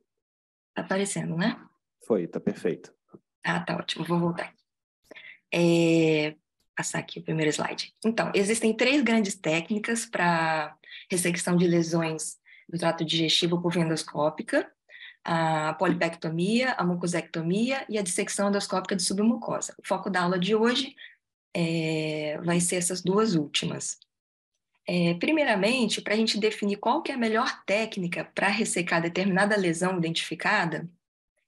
Tá aparecendo, né? Foi, tá perfeito. Ah, tá ótimo, vou voltar. É, passar aqui o primeiro slide. Então, existem três grandes técnicas para ressecção de lesões do trato digestivo por via endoscópica, a polipectomia, a mucosectomia e a dissecção endoscópica de submucosa. O foco da aula de hoje é, vai ser essas duas últimas. É, primeiramente, para a gente definir qual que é a melhor técnica para ressecar determinada lesão identificada,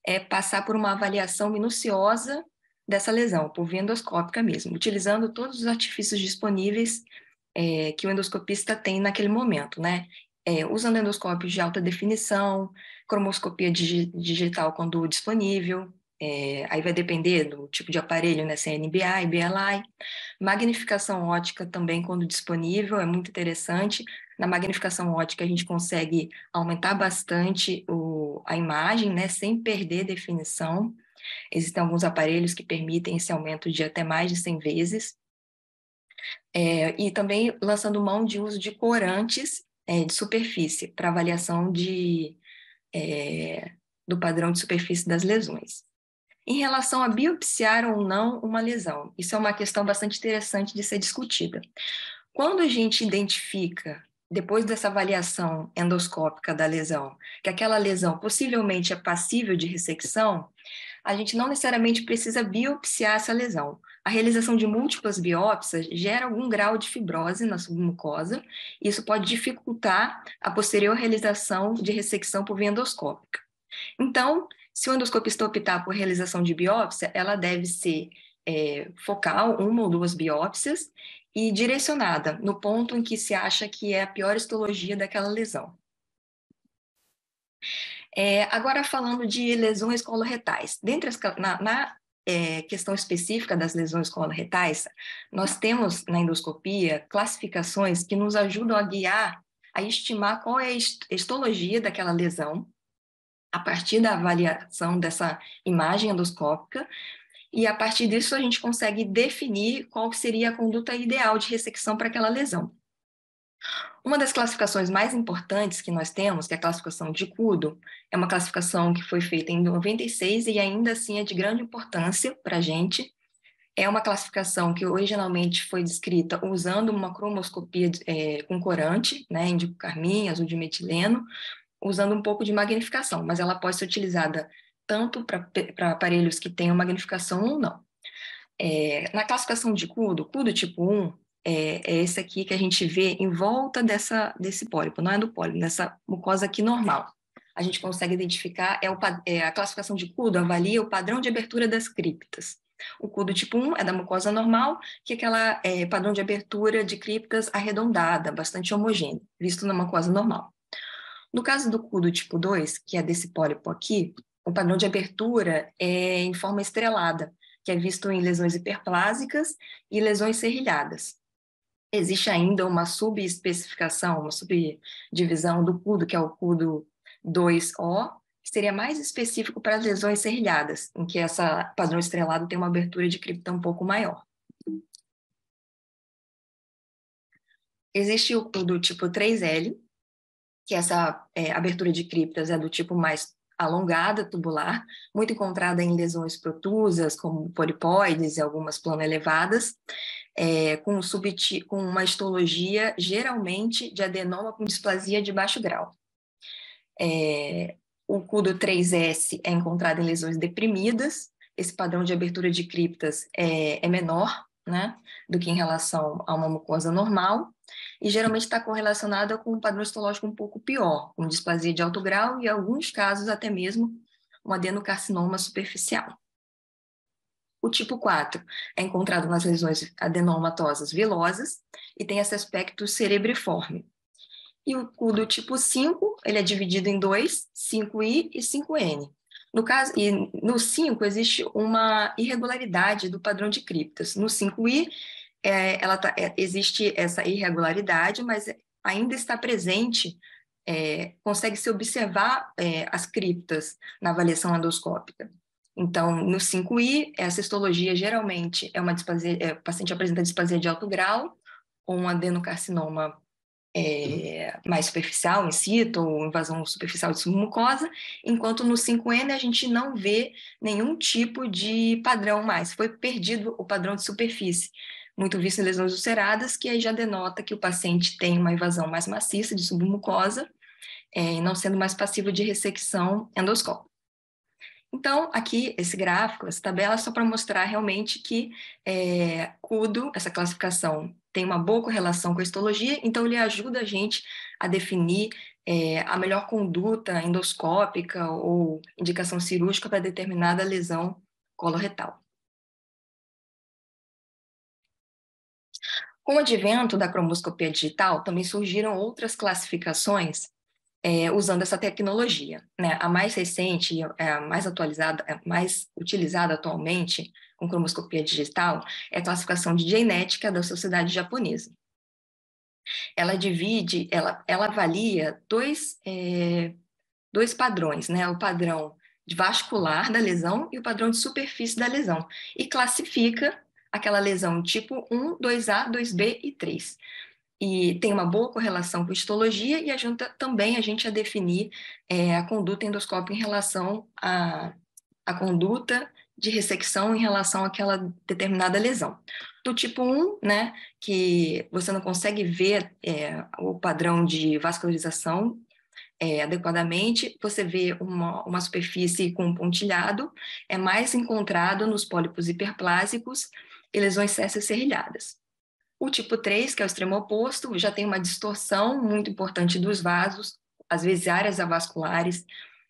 é passar por uma avaliação minuciosa dessa lesão, por via endoscópica mesmo, utilizando todos os artifícios disponíveis é, que o endoscopista tem naquele momento, né? É, usando endoscópios de alta definição, cromoscopia digi digital quando disponível, é, aí vai depender do tipo de aparelho, né? Se é Magnificação ótica também, quando disponível, é muito interessante. Na magnificação ótica, a gente consegue aumentar bastante o, a imagem, né? Sem perder definição. Existem alguns aparelhos que permitem esse aumento de até mais de 100 vezes. É, e também lançando mão de uso de corantes é, de superfície para avaliação de, é, do padrão de superfície das lesões. Em relação a biopsiar ou não uma lesão, isso é uma questão bastante interessante de ser discutida. Quando a gente identifica, depois dessa avaliação endoscópica da lesão, que aquela lesão possivelmente é passível de ressecção, a gente não necessariamente precisa biopsiar essa lesão. A realização de múltiplas biópsias gera algum grau de fibrose na submucosa, e isso pode dificultar a posterior realização de ressecção por via endoscópica. Então, se o endoscopista optar tá por realização de biópsia, ela deve ser é, focal, uma ou duas biópsias, e direcionada no ponto em que se acha que é a pior histologia daquela lesão. É, agora, falando de lesões coloretais. Dentre as, na, na é, questão específica das lesões coloretais, nós temos na endoscopia classificações que nos ajudam a guiar, a estimar qual é a histologia daquela lesão a partir da avaliação dessa imagem endoscópica, e a partir disso a gente consegue definir qual seria a conduta ideal de ressecção para aquela lesão. Uma das classificações mais importantes que nós temos, que é a classificação de Cudo, é uma classificação que foi feita em 96 e ainda assim é de grande importância para a gente. É uma classificação que originalmente foi descrita usando uma cromoscopia é, eh, com corante, né, índico carmim, azul de metileno, usando um pouco de magnificação, mas ela pode ser utilizada tanto para aparelhos que tenham magnificação ou não. É, na classificação de CUDO, CUDO tipo 1 é, é, esse aqui que a gente vê em volta dessa, desse pólipo, não é do pólipo, dessa mucosa aqui normal. A gente consegue identificar, é, o, é a classificação de CUDO avalia o padrão de abertura das criptas. O CUDO tipo 1 é da mucosa normal, que é aquela é, padrão de abertura de criptas arredondada, bastante homogêneo, visto na mucosa normal. No caso do cu do tipo 2, que é desse pólipo aqui, o padrão de abertura é em forma estrelada, que é visto em lesões hiperplásicas e lesões serrilhadas. Existe ainda uma subespecificação, uma subdivisão do CUDO, que é o CUDO 2O, que seria mais específico para as lesões serrilhadas, em que essa padrão estrelado tem uma abertura de cripta um pouco maior. Existe o CUDO tipo 3L, que essa é, abertura de criptas é do tipo mais alongada, tubular, muito encontrada em lesões protusas, como polipoides e algumas plano elevadas, é, com, com, uma histologia geralmente de adenoma com displasia de baixo grau. É, o CUDO 3S é encontrado em lesões deprimidas, esse padrão de abertura de criptas é, é menor né, do que em relação a uma mucosa normal, e geralmente está correlacionada com um padrão histológico um pouco pior, com displasia de alto grau e, em alguns casos, até mesmo um adenocarcinoma superficial. O tipo 4 é encontrado nas lesões adenomatosas vilosas e tem esse aspecto cerebriforme. E o, do tipo 5, ele é dividido em dois, 5I e 5N. No caso, e no 5 existe uma irregularidade do padrão de criptas. No 5I é, ela tá, é, existe essa irregularidade, mas ainda está presente, é, consegue-se observar é, as criptas na avaliação endoscópica. Então, no 5I, essa histologia geralmente é uma displasia, é, o paciente apresenta displasia de alto grau, ou um adenocarcinoma é, uhum. mais superficial, in situ, ou invasão superficial de submucosa, enquanto no 5N a gente não vê nenhum tipo de padrão mais, foi perdido o padrão de superfície muito vista em lesões ulceradas, que aí já denota que o paciente tem uma invasão mais maciça de submucosa, é, não sendo mais passivo de ressecção endoscópica. Então, aqui, esse gráfico, essa tabela, é só para mostrar realmente que é, CUDO, essa classificação, tem uma boa correlação com a histologia, então ele ajuda a gente a definir é, a melhor conduta endoscópica ou indicação cirúrgica para determinada lesão coloretal. Com o advento da cromoscopia digital, também surgiram outras classificações é, usando essa tecnologia. Né? A mais recente, é, a mais atualizada, é, mais utilizada atualmente com cromoscopia digital é a classificação de genética da sociedade japonesa. Ela divide, ela, ela avalia dois, é, dois padrões, né? o padrão vascular da lesão e o padrão de superfície da lesão, e classifica aquela lesão tipo 1, 2A, 2B e 3. E tem uma boa correlação com histologia e ajuda também a gente a definir é, a conduta endoscópica em relação à a, a conduta de ressecção em relação àquela determinada lesão. Do tipo 1, né, que você não consegue ver é, o padrão de vascularização é, adequadamente, você vê uma, uma superfície com um pontilhado, é mais encontrado nos pólipos hiperplásicos, e lesões sérceas serrilhadas. O tipo 3, que é o extremo oposto, já tem uma distorção muito importante dos vasos, às vezes áreas avasculares,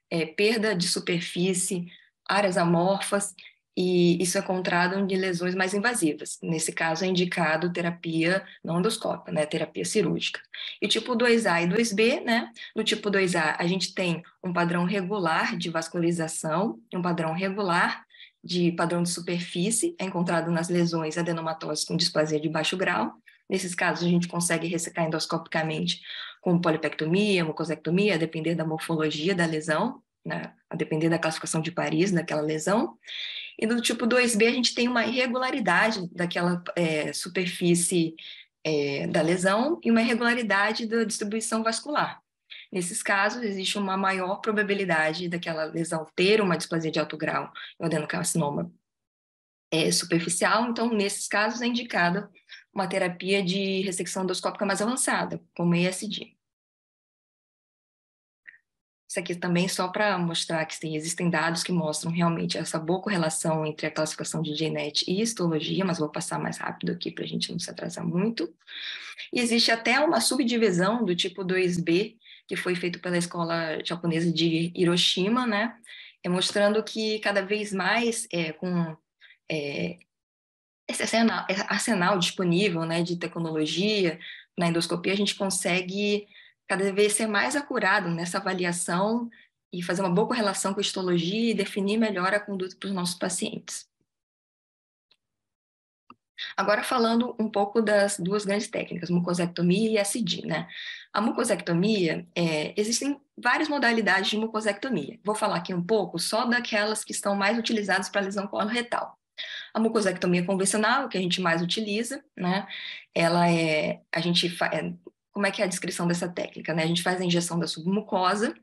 é, perda de superfície, áreas amorfas, e isso é encontrado de lesões mais invasivas. Nesse caso, é indicado terapia não endoscópica, né, terapia cirúrgica. E tipo 2A e 2B, né? No tipo 2A, a gente tem um padrão regular de vascularização, um padrão regular de padrão de superfície, é encontrado nas lesões adenomatosas com displasia de baixo grau. Nesses casos, a gente consegue ressecar endoscopicamente com polipectomia, mucosectomia, a depender da morfologia da lesão, né? a depender da classificação de Paris daquela lesão. E do tipo 2B, a gente tem uma irregularidade daquela é, superfície é, da lesão e uma irregularidade da distribuição vascular. Nesses casos, existe uma maior probabilidade daquela lesão ter uma displasia de alto grau, o adenocarcinoma é, superficial. Então, nesses casos, é indicada uma terapia de ressecção endoscópica mais avançada, como ESD. Isso aqui também só para mostrar que sim, existem dados que mostram realmente essa boa correlação entre a classificação de GNET e histologia, mas vou passar mais rápido aqui para a gente não se atrasar muito. E existe até uma subdivisão do tipo 2B que foi feito pela Escola Japonesa de Hiroshima, né? É mostrando que cada vez mais é, com é, esse arsenal, é, arsenal disponível, né, de tecnologia na endoscopia, a gente consegue cada vez ser mais acurado nessa avaliação e fazer uma boa correlação com a histologia e definir melhor a conduta para os nossos pacientes. Agora falando um pouco das duas grandes técnicas, mucosectomia e SD, né? A mucosectomia, é, existem várias modalidades de mucosectomia. Vou falar aqui um pouco só daquelas que estão mais utilizadas para lesão coloretal. A mucosectomia convencional, que a gente mais utiliza, né? Ela é, a gente fa... É, como é que é a descrição dessa técnica, né? A gente faz a injeção da submucosa,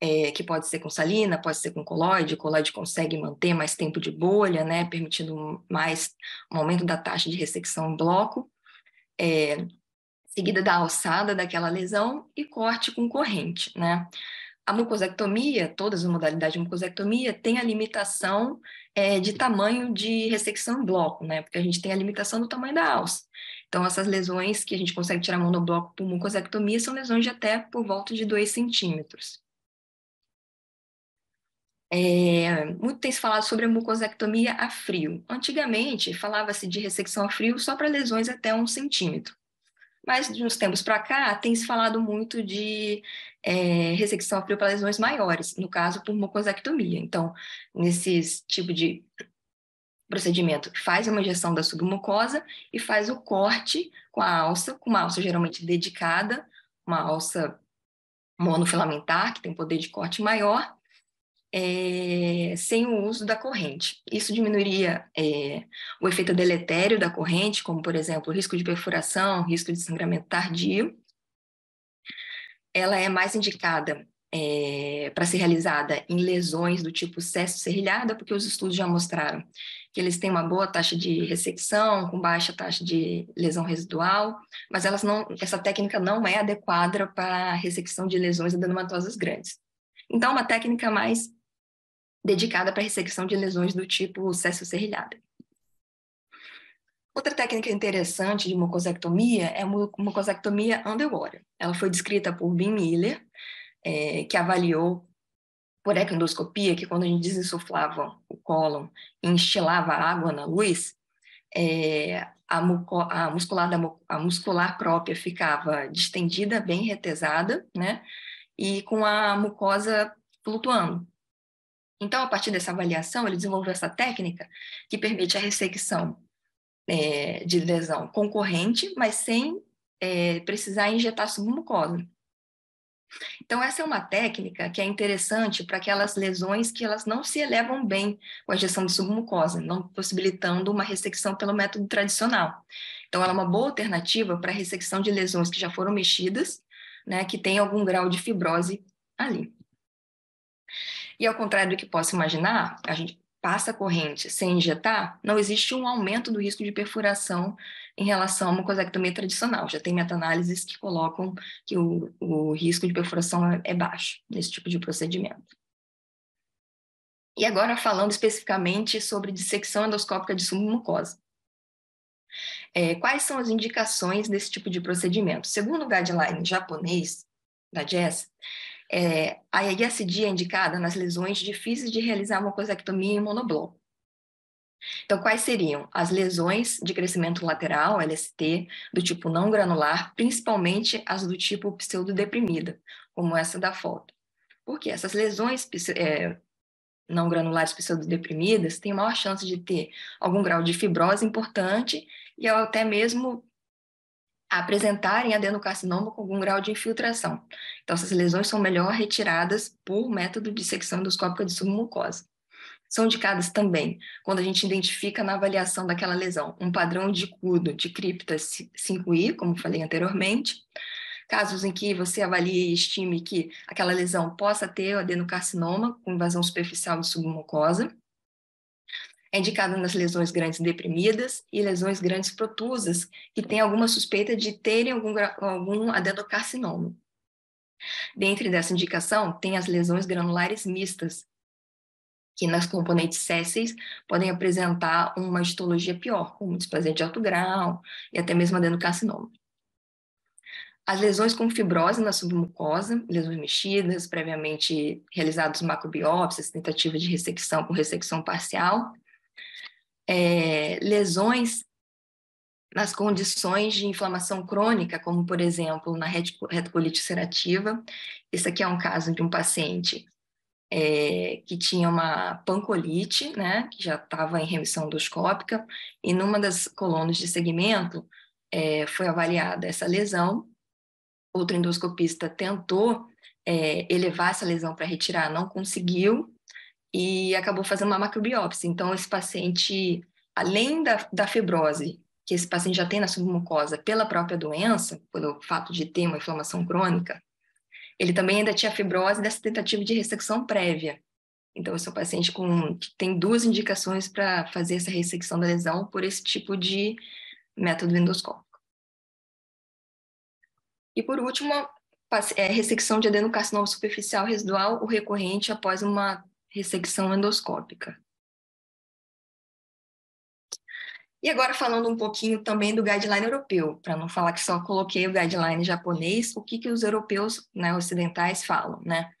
é, que pode ser com salina, pode ser com colóide, o colóide consegue manter mais tempo de bolha, né, permitindo mais um aumento da taxa de ressecção em bloco, é, seguida da alçada daquela lesão e corte com corrente, né. A mucosectomia, todas as modalidades de mucosectomia, tem a limitação é, de tamanho de ressecção em bloco, né, porque a gente tem a limitação do tamanho da alça. Então, essas lesões que a gente consegue tirar monobloco por mucosectomia são lesões de até por volta de 2 centímetros. É, muito tem se falado sobre a mucosectomia a frio. Antigamente, falava-se de ressecção a frio só para lesões até um centímetro. Mas, de uns tempos para cá, tem se falado muito de é, ressecção a frio para lesões maiores, no caso, por mucosectomia. Então, nesse tipo de procedimento, faz uma injeção da submucosa e faz o corte com a alça, com uma alça geralmente dedicada, uma alça monofilamentar, que tem poder de corte maior, é, sem o uso da corrente. Isso diminuiria é, o efeito deletério da corrente, como, por exemplo, risco de perfuração, risco de sangramento tardio. Ela é mais indicada é, para ser realizada em lesões do tipo cesto serrilhada, porque os estudos já mostraram que eles têm uma boa taxa de ressecção, com baixa taxa de lesão residual, mas elas não, essa técnica não é adequada para a ressecção de lesões adenomatosas grandes. Então, é uma técnica mais dedicada para a ressecção de lesões do tipo cesso serrilhada. Outra técnica interessante de mucosectomia é a mucosectomia underwater. Ela foi descrita por Ben Miller, é, que avaliou por endoscopia que quando a gente desinsuflava o cólon e instilava água na luz, é, a, muco, a, muscular da, a muscular própria ficava distendida, bem retesada, né? E com a mucosa flutuando. Então, a partir dessa avaliação, ele desenvolveu essa técnica que permite a ressecção é, de lesão concorrente, mas sem é, precisar injetar submucosa. Então, essa é uma técnica que é interessante para aquelas lesões que elas não se elevam bem com a injeção de submucosa, não possibilitando uma ressecção pelo método tradicional. Então, ela é uma boa alternativa para a ressecção de lesões que já foram mexidas, né, que tem algum grau de fibrose ali. E ao contrário do que possa imaginar, a gente passa corrente sem injetar, não existe um aumento do risco de perfuração em relação a uma cosectomia tradicional. Já tem meta-análises que colocam que o, o risco de perfuração é, é baixo nesse tipo de procedimento. E agora falando especificamente sobre dissecção endoscópica de submucosa. É, quais são as indicações desse tipo de procedimento? Segundo o guideline japonês da JESS, é, a ISD é indicada nas lesões difíceis de realizar uma cosectomia em monobloco. Então, quais seriam as lesões de crescimento lateral, LST, do tipo não granular, principalmente as do tipo pseudodeprimida, como essa da foto? Porque essas lesões é, não granulares pseudodeprimidas têm maior chance de ter algum grau de fibrose importante e até mesmo apresentarem adenocarcinoma com algum grau de infiltração. Então, essas lesões são melhor retiradas por método de secção endoscópica de submucosa. São indicadas também quando a gente identifica na avaliação daquela lesão um padrão de cudo de cripta 5I, como falei anteriormente, casos em que você avalie e estime que aquela lesão possa ter adenocarcinoma com invasão superficial de submucosa, é indicado nas lesões grandes deprimidas e lesões grandes protusas, que têm alguma suspeita de terem algum, algum adenocarcinoma. Dentre dessa indicação, tem as lesões granulares mistas, que nas componentes césseis podem apresentar uma histologia pior, como displasia de alto grau e até mesmo adenocarcinoma. As lesões com fibrose na submucosa, lesões mexidas, previamente realizadas macrobiópsias, tentativa de ressecção com ressecção parcial, é, lesões nas condições de inflamação crônica, como, por exemplo, na retocolite ulcerativa. Esse aqui é um caso de um paciente é, que tinha uma pancolite, né, que já estava em remissão endoscópica, e numa das colunas de segmento é, foi avaliada essa lesão. Outro endoscopista tentou é, elevar essa lesão para retirar, não conseguiu, e acabou fazendo uma macrobiópsia. Então, esse paciente, além da, da fibrose que esse paciente já tem na submucosa pela própria doença, pelo fato de ter uma inflamação crônica, ele também ainda tinha fibrose dessa tentativa de ressecção prévia. Então, esse é um paciente com, que tem duas indicações para fazer essa ressecção da lesão por esse tipo de método endoscópico. E, por último, é, ressecção de adenocarcinoma superficial residual, o recorrente após uma ressecção endoscópica. E agora falando um pouquinho também do guideline europeu, para não falar que só coloquei o guideline japonês, o que, que os europeus né, ocidentais falam, né?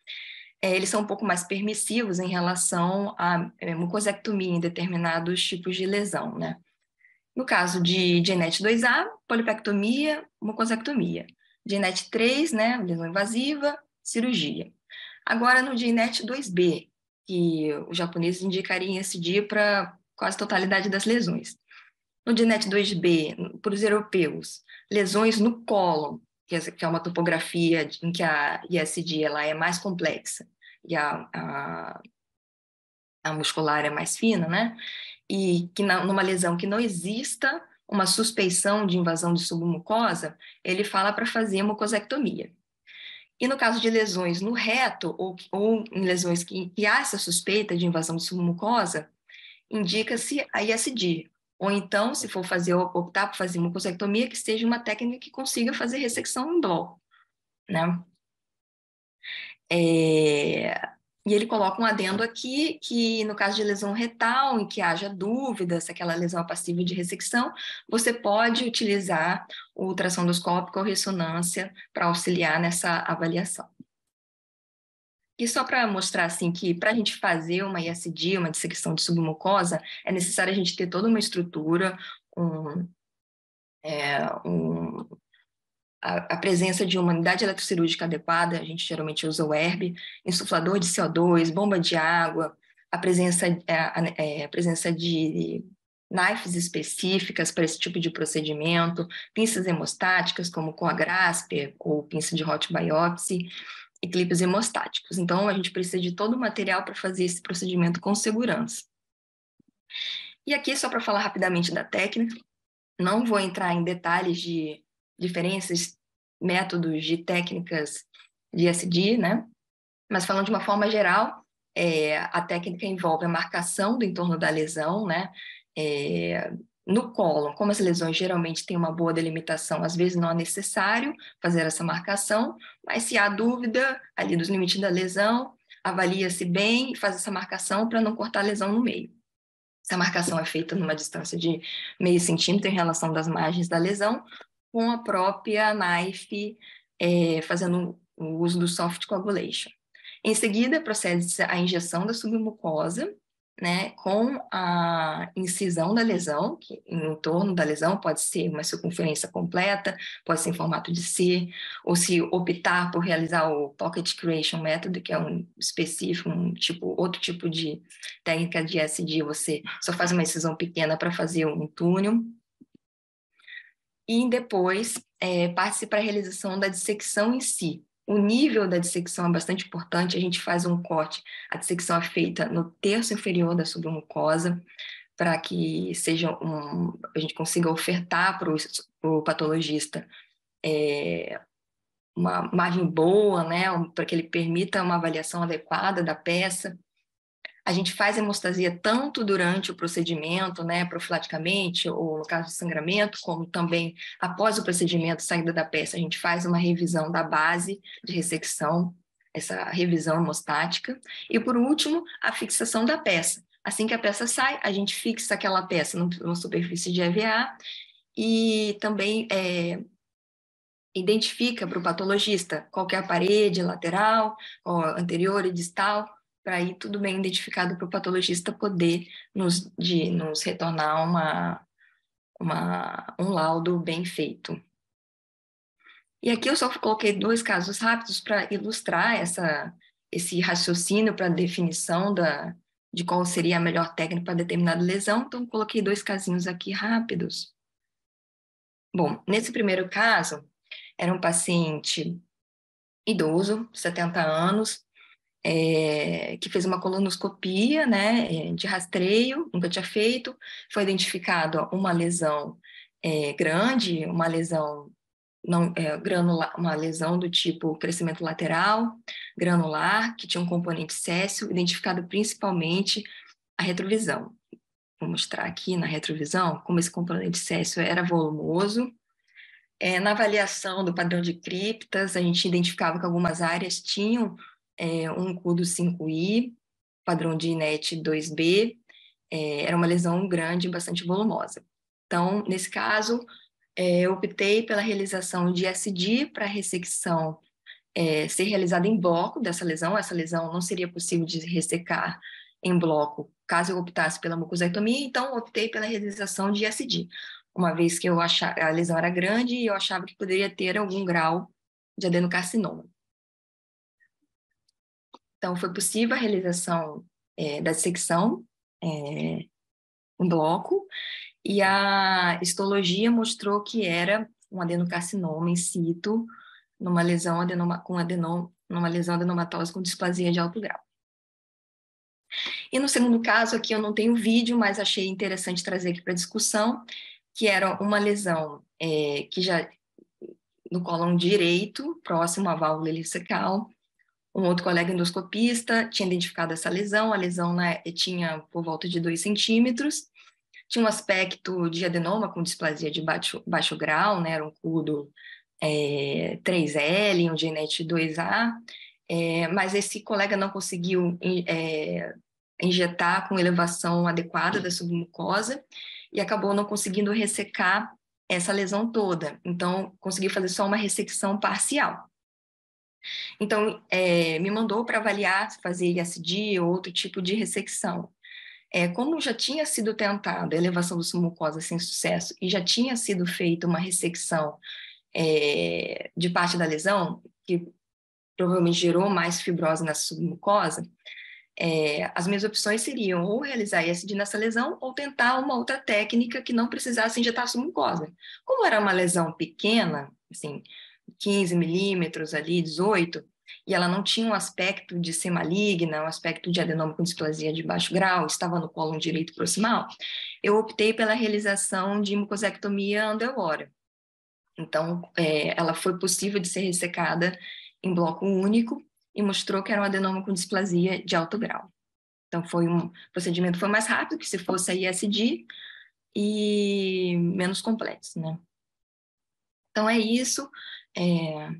É, eles são um pouco mais permissivos em relação à é, mucosectomia em determinados tipos de lesão, né? No caso de GENET 2A, polipectomia, mucosectomia. GENET 3, né, lesão invasiva, cirurgia. Agora no GENET 2B, que os japoneses indicariam esse dia para quase totalidade das lesões. No DINET 2B, para os europeus, lesões no colo, que é, é uma topografia em que a ISD ela é mais complexa e a, a, a muscular é mais fina, né? E que na, numa lesão que não exista uma suspeição de invasão de submucosa, ele fala para fazer mucosectomia. E no caso de lesões no reto ou, ou em lesões que, que há essa suspeita de invasão de submucosa, indica-se a ISD. Ou então, se for fazer, optar por fazer mucosectomia, que seja uma técnica que consiga fazer ressecção em bloco, né? É... E ele coloca um adendo aqui que, no caso de lesão retal, em que haja dúvidas se aquela lesão é passível de ressecção, você pode utilizar o ultrassom endoscópico ou ressonância para auxiliar nessa avaliação. E só para mostrar assim que para a gente fazer uma ISD, uma dissecção de submucosa, é necessário a gente ter toda uma estrutura, um, é, um, a, a presença de uma unidade eletrocirúrgica adequada, a gente geralmente usa o ERB, insuflador de CO2, bomba de água, a presença, é, a, é, a presença de knives específicas para esse tipo de procedimento, pinças hemostáticas, como com a Grasper ou pinça de hot biopsy, e clipes hemostáticos. Então, a gente precisa de todo o material para fazer esse procedimento com segurança. E aqui, só para falar rapidamente da técnica, não vou entrar em detalhes de diferenças métodos, de técnicas de SD, né? Mas falando de uma forma geral, é, a técnica envolve a marcação do entorno da lesão, né? É, no colo, como as lesões geralmente têm uma boa delimitação, às vezes não é necessário fazer essa marcação, mas se há dúvida ali dos limites da lesão, avalia-se bem e faz essa marcação para não cortar a lesão no meio. Essa marcação é feita numa distância de meio centímetro em relação das margens da lesão, com a própria knife, é, fazendo o uso do soft coagulation. Em seguida, procede-se à injeção da submucosa, né, com a incisão da lesão, que em torno da lesão pode ser uma circunferência completa, pode ser em formato de C, ou se optar por realizar o Pocket Creation Method, que é um específico, um tipo, outro tipo de técnica de SD, você só faz uma incisão pequena para fazer um túnel, e depois é, parte-se para a realização da dissecção em si. O nível da dissecção é bastante importante, a gente faz um corte, a dissecção é feita no terço inferior da submucosa, para que seja um, a gente consiga ofertar para o patologista é, uma margem boa, né, para que ele permita uma avaliação adequada da peça. A gente faz hemostasia tanto durante o procedimento, né, profilaticamente, ou no caso de sangramento, como também após o procedimento, saída da peça, a gente faz uma revisão da base de ressecção, essa revisão hemostática. E por último, a fixação da peça. Assim que a peça sai, a gente fixa aquela peça numa superfície de EVA e também é, identifica para o patologista qual é a parede lateral, anterior e distal, para ir tudo bem identificado para o patologista poder nos, de, nos retornar uma, uma, um laudo bem feito. E aqui eu só coloquei dois casos rápidos para ilustrar essa, esse raciocínio para definição da, de qual seria a melhor técnica para determinada lesão, então coloquei dois casinhos aqui rápidos. Bom, nesse primeiro caso, era um paciente idoso, 70 anos, é, que fez uma colonoscopia né, é, de rastreio, nunca tinha feito, foi identificado uma lesão é, grande, uma lesão não é, granula, uma lesão do tipo crescimento lateral, granular, que tinha um componente césio, identificado principalmente a retrovisão. Vou mostrar aqui na retrovisão como esse componente césio era volumoso. É, na avaliação do padrão de criptas, a gente identificava que algumas áreas tinham é, um CUDO 5I, padrão de INET 2B, é, era uma lesão grande, bastante volumosa. Então, nesse caso, é, eu optei pela realização de SD para ressecção é, ser realizada em bloco dessa lesão. Essa lesão não seria possível de ressecar em bloco caso eu optasse pela mucosectomia, então optei pela realização de SD, uma vez que eu achava, a lesão era grande e eu achava que poderia ter algum grau de adenocarcinoma. Então, foi possível a realização é, da dissecção é, em um bloco, e a histologia mostrou que era um adenocarcinoma in situ, numa lesão adenoma, com adenoma, numa lesão adenomatosa com displasia de alto grau. E no segundo caso, aqui eu não tenho vídeo, mas achei interessante trazer aqui para discussão, que era uma lesão é, que já no colo direito, próximo à válvula ilicecal, um outro colega endoscopista tinha identificado essa lesão, a lesão né, tinha por volta de 2 centímetros, tinha um aspecto de adenoma com displasia de baixo, baixo grau, né, era um cudo é, 3L, um genete 2A, é, mas esse colega não conseguiu é, injetar com elevação adequada da submucosa e acabou não conseguindo ressecar essa lesão toda. Então, conseguiu fazer só uma ressecção parcial. Então, é, me mandou para avaliar se fazer ISD ou outro tipo de ressecção. É, como já tinha sido tentado a elevação do submucosa sem sucesso e já tinha sido feita uma ressecção é, de parte da lesão, que provavelmente gerou mais fibrose na submucosa, é, as minhas opções seriam ou realizar ISD nessa lesão ou tentar uma outra técnica que não precisasse injetar submucosa. Como era uma lesão pequena, assim, 15 milímetros ali, 18, e ela não tinha um aspecto de ser maligna, um aspecto de adenoma com displasia de baixo grau, estava no colo direito proximal, eu optei pela realização de mucosectomia underwater. Então, é, ela foi possível de ser ressecada em bloco único e mostrou que era um adenoma com displasia de alto grau. Então, foi um procedimento foi mais rápido que se fosse a ISD e menos complexo, né? Então é isso. É,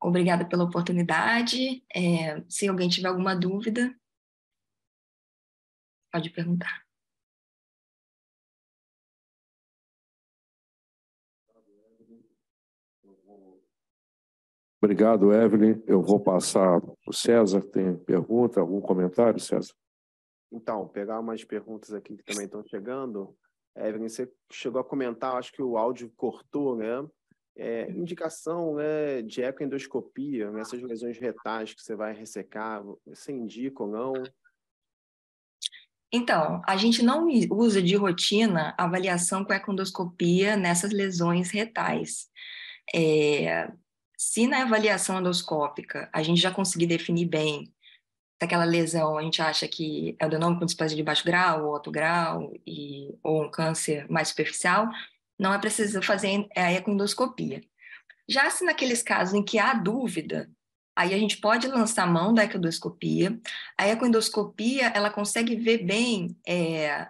obrigada pela oportunidade. É, se alguém tiver alguma dúvida, pode perguntar. Obrigado, Evelyn. Eu vou passar para o César. Tem pergunta, algum comentário, César? Então, pegar umas perguntas aqui que também estão chegando. Evelyn, você chegou a comentar, acho que o áudio cortou, né? É, indicação né, de ecoendoscopia, nessas né, lesões retais que você vai ressecar, você indica ou não? Então, a gente não usa de rotina avaliação com ecoendoscopia nessas lesões retais. É, se na avaliação endoscópica a gente já conseguir definir bem se aquela lesão a gente acha que é adenoma com displasia de baixo grau ou alto grau e, ou um câncer mais superficial, não é preciso fazer é, a ecoendoscopia. Já se naqueles casos em que há dúvida, aí a gente pode lançar mão da ecoendoscopia. A ecoendoscopia, ela consegue ver bem é,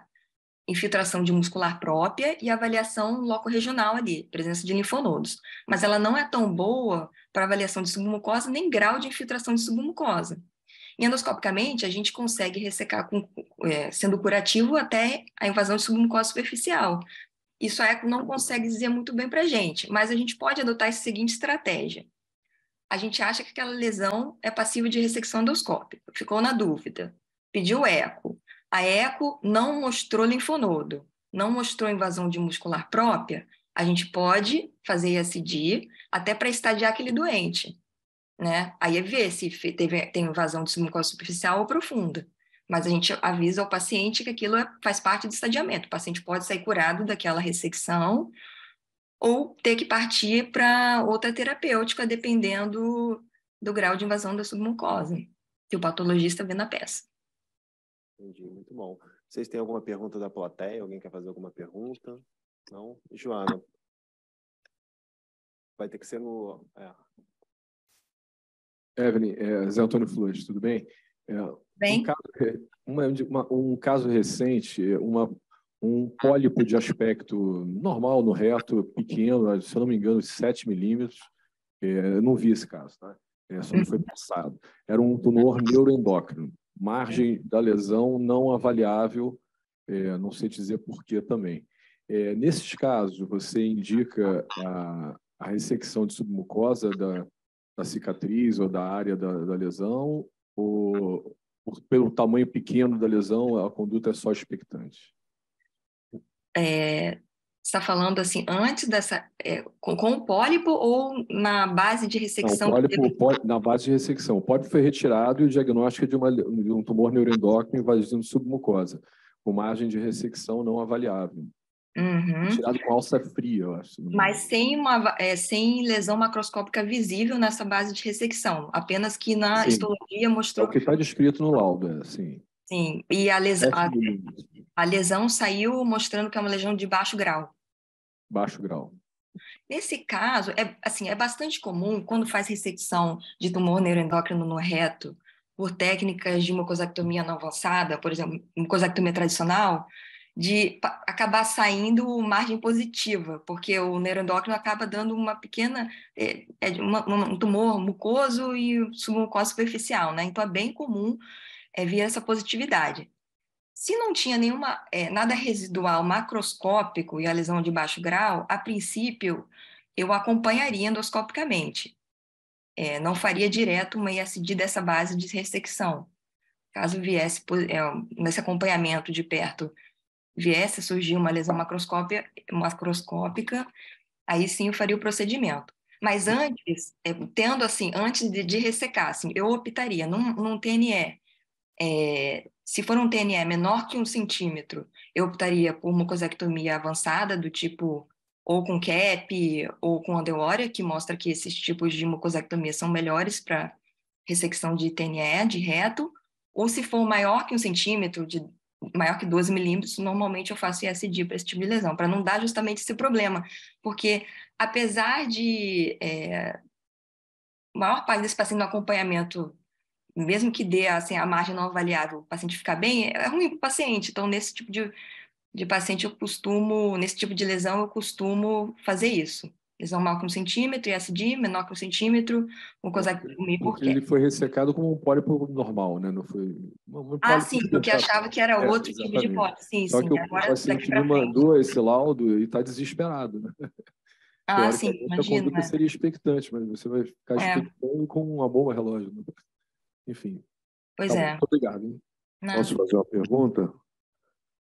infiltração de muscular própria e avaliação loco-regional ali, presença de linfonodos. Mas ela não é tão boa para avaliação de submucosa nem grau de infiltração de submucosa. E endoscopicamente, a gente consegue ressecar com, é, sendo curativo até a invasão de submucosa superficial, isso a ECO não consegue dizer muito bem para a gente, mas a gente pode adotar a seguinte estratégia. A gente acha que aquela lesão é passível de ressecção endoscópica, ficou na dúvida, pediu eco. A eco não mostrou linfonodo, não mostrou invasão de muscular própria, a gente pode fazer ISD até para estadiar aquele doente, né? Aí é ver se teve, tem invasão de submucosa superficial ou profunda mas a gente avisa ao paciente que aquilo é, faz parte do estadiamento. O paciente pode sair curado daquela ressecção ou ter que partir para outra terapêutica, dependendo do grau de invasão da submucosa que o patologista vê na peça. Entendi, muito bom. Vocês têm alguma pergunta da plateia? Alguém quer fazer alguma pergunta? Não? Joana, vai ter que ser no... É. Evelyn, é, Zé Antônio Flores, tudo bem? É, Bem? Um caso, uma, uma, um caso recente, uma, um pólipo de aspecto normal no reto, pequeno, se eu não me engano, 7 milímetros. É, eu não vi esse caso, tá? É, só me foi uhum. passado. Era um tumor neuroendócrino, margem da lesão não avaliável, é, não sei dizer por que também. É, nesses casos, você indica a, a ressecção de submucosa da, da cicatriz ou da área da, da lesão, ou, por, pelo tamanho pequeno da lesão, a conduta é só expectante. É, está falando assim, antes dessa. É, com, com, o pólipo ou na base de ressecção? Não, pólipo, pólipo, na base de ressecção. O pólipo foi retirado e o diagnóstico é de, uma, de um tumor neuroendócrino invadindo submucosa, com margem de ressecção não avaliável. Uhum. Tirado com alça fria, eu acho. Mas sem, uma, é, sem lesão macroscópica visível nessa base de ressecção. Apenas que na sim. histologia mostrou. É o que está descrito no laudo, assim. Sim, e a lesão, a, a, lesão saiu mostrando que é uma lesão de baixo grau. Baixo grau. Nesse caso, é, assim, é bastante comum quando faz ressecção de tumor neuroendócrino no reto por técnicas de mucosectomia não avançada, por exemplo, mucosectomia tradicional, de acabar saindo margem positiva, porque o neuroendócrino acaba dando uma pequena, é, é uma, um tumor mucoso e submucosa superficial, né? Então é bem comum é, vir essa positividade. Se não tinha nenhuma, é, nada residual macroscópico e a lesão de baixo grau, a princípio eu acompanharia endoscopicamente. É, não faria direto uma ISD dessa base de ressecção. Caso viesse é, nesse acompanhamento de perto viesse a surgir uma lesão macroscópica, aí sim eu faria o procedimento. Mas uhum. antes, é, tendo assim, antes de, de ressecar, assim, eu optaria num, num TNE, é, se for um TNE menor que um centímetro, eu optaria por mucosectomia avançada, do tipo ou com CAP ou com andeória, que mostra que esses tipos de mucosectomia são melhores para ressecção de TNE, de reto, ou se for maior que um centímetro, de maior que 12 milímetros, normalmente eu faço ISD para esse tipo de lesão, para não dar justamente esse problema. Porque, apesar de é, a maior parte desse paciente no acompanhamento, mesmo que dê assim, a margem não avaliada, o paciente ficar bem, é ruim para o paciente. Então, nesse tipo de, de paciente, eu costumo, nesse tipo de lesão, eu costumo fazer isso lesão mal que um centímetro, ISD menor que um centímetro, mucosectomia por quê? Ele foi ressecado como um pólipo normal, né? Não foi... Um ah, sim, porque achava que era é, outro é, tipo de pólipo. Sim, Só sim. Que agora o paciente me mandou esse laudo e está desesperado, né? Ah, sim, imagino. Né? seria expectante, mas você vai ficar é. expectando com uma bomba relógio. Né? Enfim. Pois tá é. Muito obrigado. Hein? Posso fazer uma pergunta?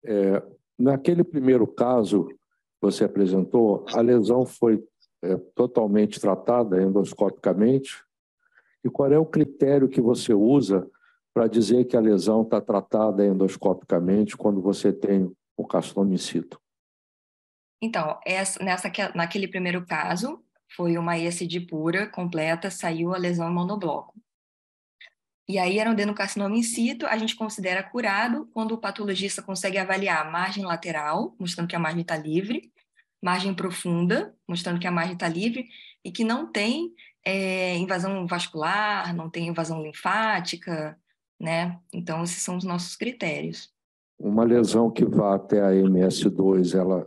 É, naquele primeiro caso, você apresentou, a lesão foi é, totalmente tratada endoscopicamente? E qual é o critério que você usa para dizer que a lesão está tratada endoscopicamente quando você tem o carcinoma in situ? Então, essa, nessa, naquele primeiro caso, foi uma ESD pura, completa, saiu a lesão monobloco. E aí, era um adenocarcinoma in situ, a gente considera curado quando o patologista consegue avaliar a margem lateral, mostrando que a margem está livre, margem profunda, mostrando que a margem está livre e que não tem é, invasão vascular, não tem invasão linfática, né? Então, esses são os nossos critérios. Uma lesão que vá até a MS2, ela,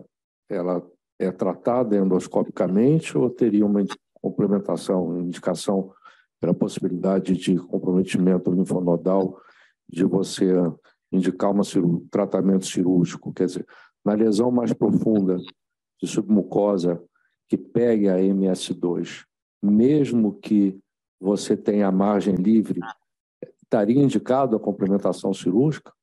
ela é tratada endoscopicamente ou teria uma complementação, indicação pela possibilidade de comprometimento linfonodal de você indicar um tratamento cirúrgico? Quer dizer, na lesão mais profunda, de submucosa que pegue a MS2, mesmo que você tenha margem livre, estaria indicado a complementação cirúrgica?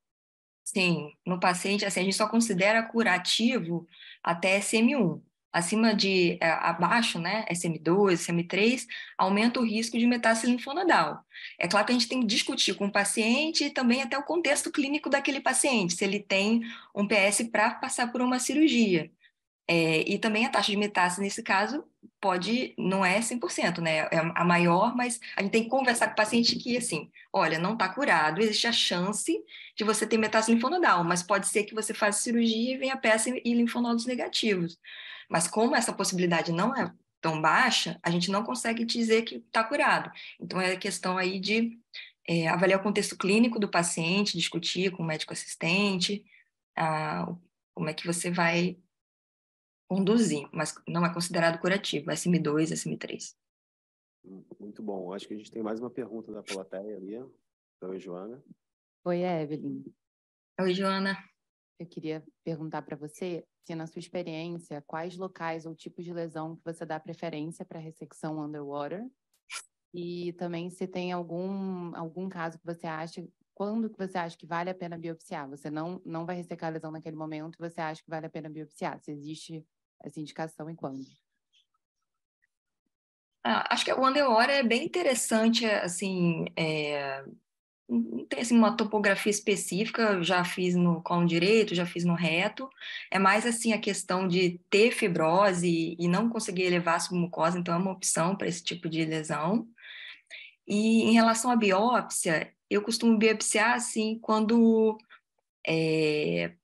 Sim, no paciente, assim, a gente só considera curativo até SM1. Acima de, é, abaixo, né, SM2, SM3, aumenta o risco de metástase linfonodal. É claro que a gente tem que discutir com o paciente e também até o contexto clínico daquele paciente, se ele tem um PS para passar por uma cirurgia. É, e também a taxa de metástase, nesse caso, pode, não é 100%, né? É a maior, mas a gente tem que conversar com o paciente que, assim, olha, não está curado, existe a chance de você ter metástase linfonodal, mas pode ser que você faça cirurgia e venha peça e linfonodos negativos. Mas como essa possibilidade não é tão baixa, a gente não consegue dizer que está curado. Então, é questão aí de é, avaliar o contexto clínico do paciente, discutir com o médico assistente, a, como é que você vai conduzir, mas não é considerado curativo, SM2, é SM3. Muito bom. Acho que a gente tem mais uma pergunta da plateia ali. Oi, Joana. Oi, Evelyn. Oi, Joana. Eu queria perguntar para você se, na sua experiência, quais locais ou tipos de lesão que você dá preferência para ressecção underwater e também se tem algum algum caso que você acha quando que você acha que vale a pena biopsiar? Você não não vai ressecar a lesão naquele momento, você acha que vale a pena biopsiar? Se existe essa indicação e quando? Ah, acho que a Wonder é bem interessante, assim, é, não tem assim uma topografia específica, já fiz no colo direito, já fiz no reto. É mais assim a questão de ter fibrose e não conseguir elevar a submucosa, então é uma opção para esse tipo de lesão. E em relação à biópsia, eu costumo biopsiar assim quando é,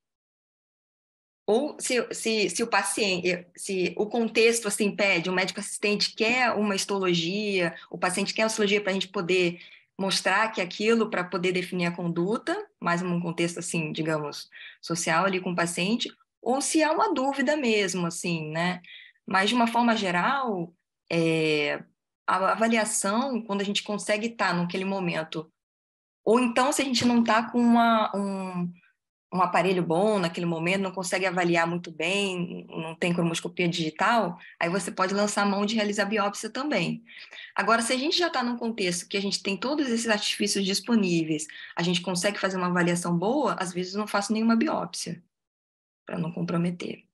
ou se, se, se, o paciente, eh, se o contexto assim pede, o médico assistente quer uma histologia, o paciente quer uma histologia para a gente poder mostrar que aquilo para poder definir a conduta, mais num contexto assim, digamos, social ali com o paciente, ou se há uma dúvida mesmo, assim, né? Mas de uma forma geral, é, a avaliação, quando a gente consegue estar naquele momento, ou então se a gente não está com uma, um, um aparelho bom naquele momento, não consegue avaliar muito bem, não tem cromoscopia digital, aí você pode lançar a mão de realizar biópsia também. Agora, se a gente já está num contexto que a gente tem todos esses artifícios disponíveis, a gente consegue fazer uma avaliação boa, às vezes não faço nenhuma biópsia, para não comprometer.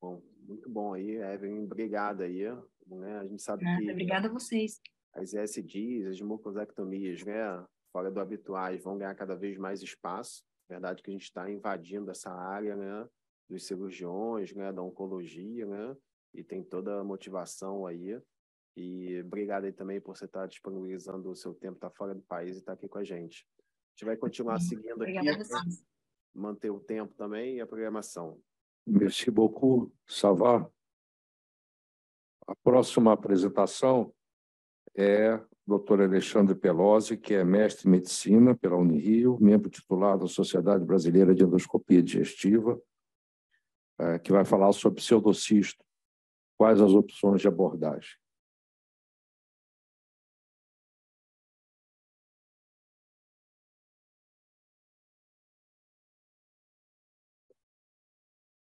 Bom, muito bom aí, Evelyn, obrigado aí. Né? A gente sabe que... Obrigada a vocês. As ESDs, as mucosectomias, né? fora do habituais, vão ganhar cada vez mais espaço. Verdade que a gente está invadindo essa área, né? Dos cirurgiões, né? Da oncologia, né? E tem toda a motivação aí. E obrigado aí também por você estar tá disponibilizando o seu tempo, estar tá fora do país e estar tá aqui com a gente. A gente vai continuar uhum. seguindo aqui, né? manter o tempo também e a programação. Merci beaucoup, Savá. A próxima apresentação é Dr. Alexandre Pelosi, que é mestre em medicina pela Unirio, membro titular da Sociedade Brasileira de Endoscopia Digestiva, é, que vai falar sobre pseudocisto, quais as opções de abordagem.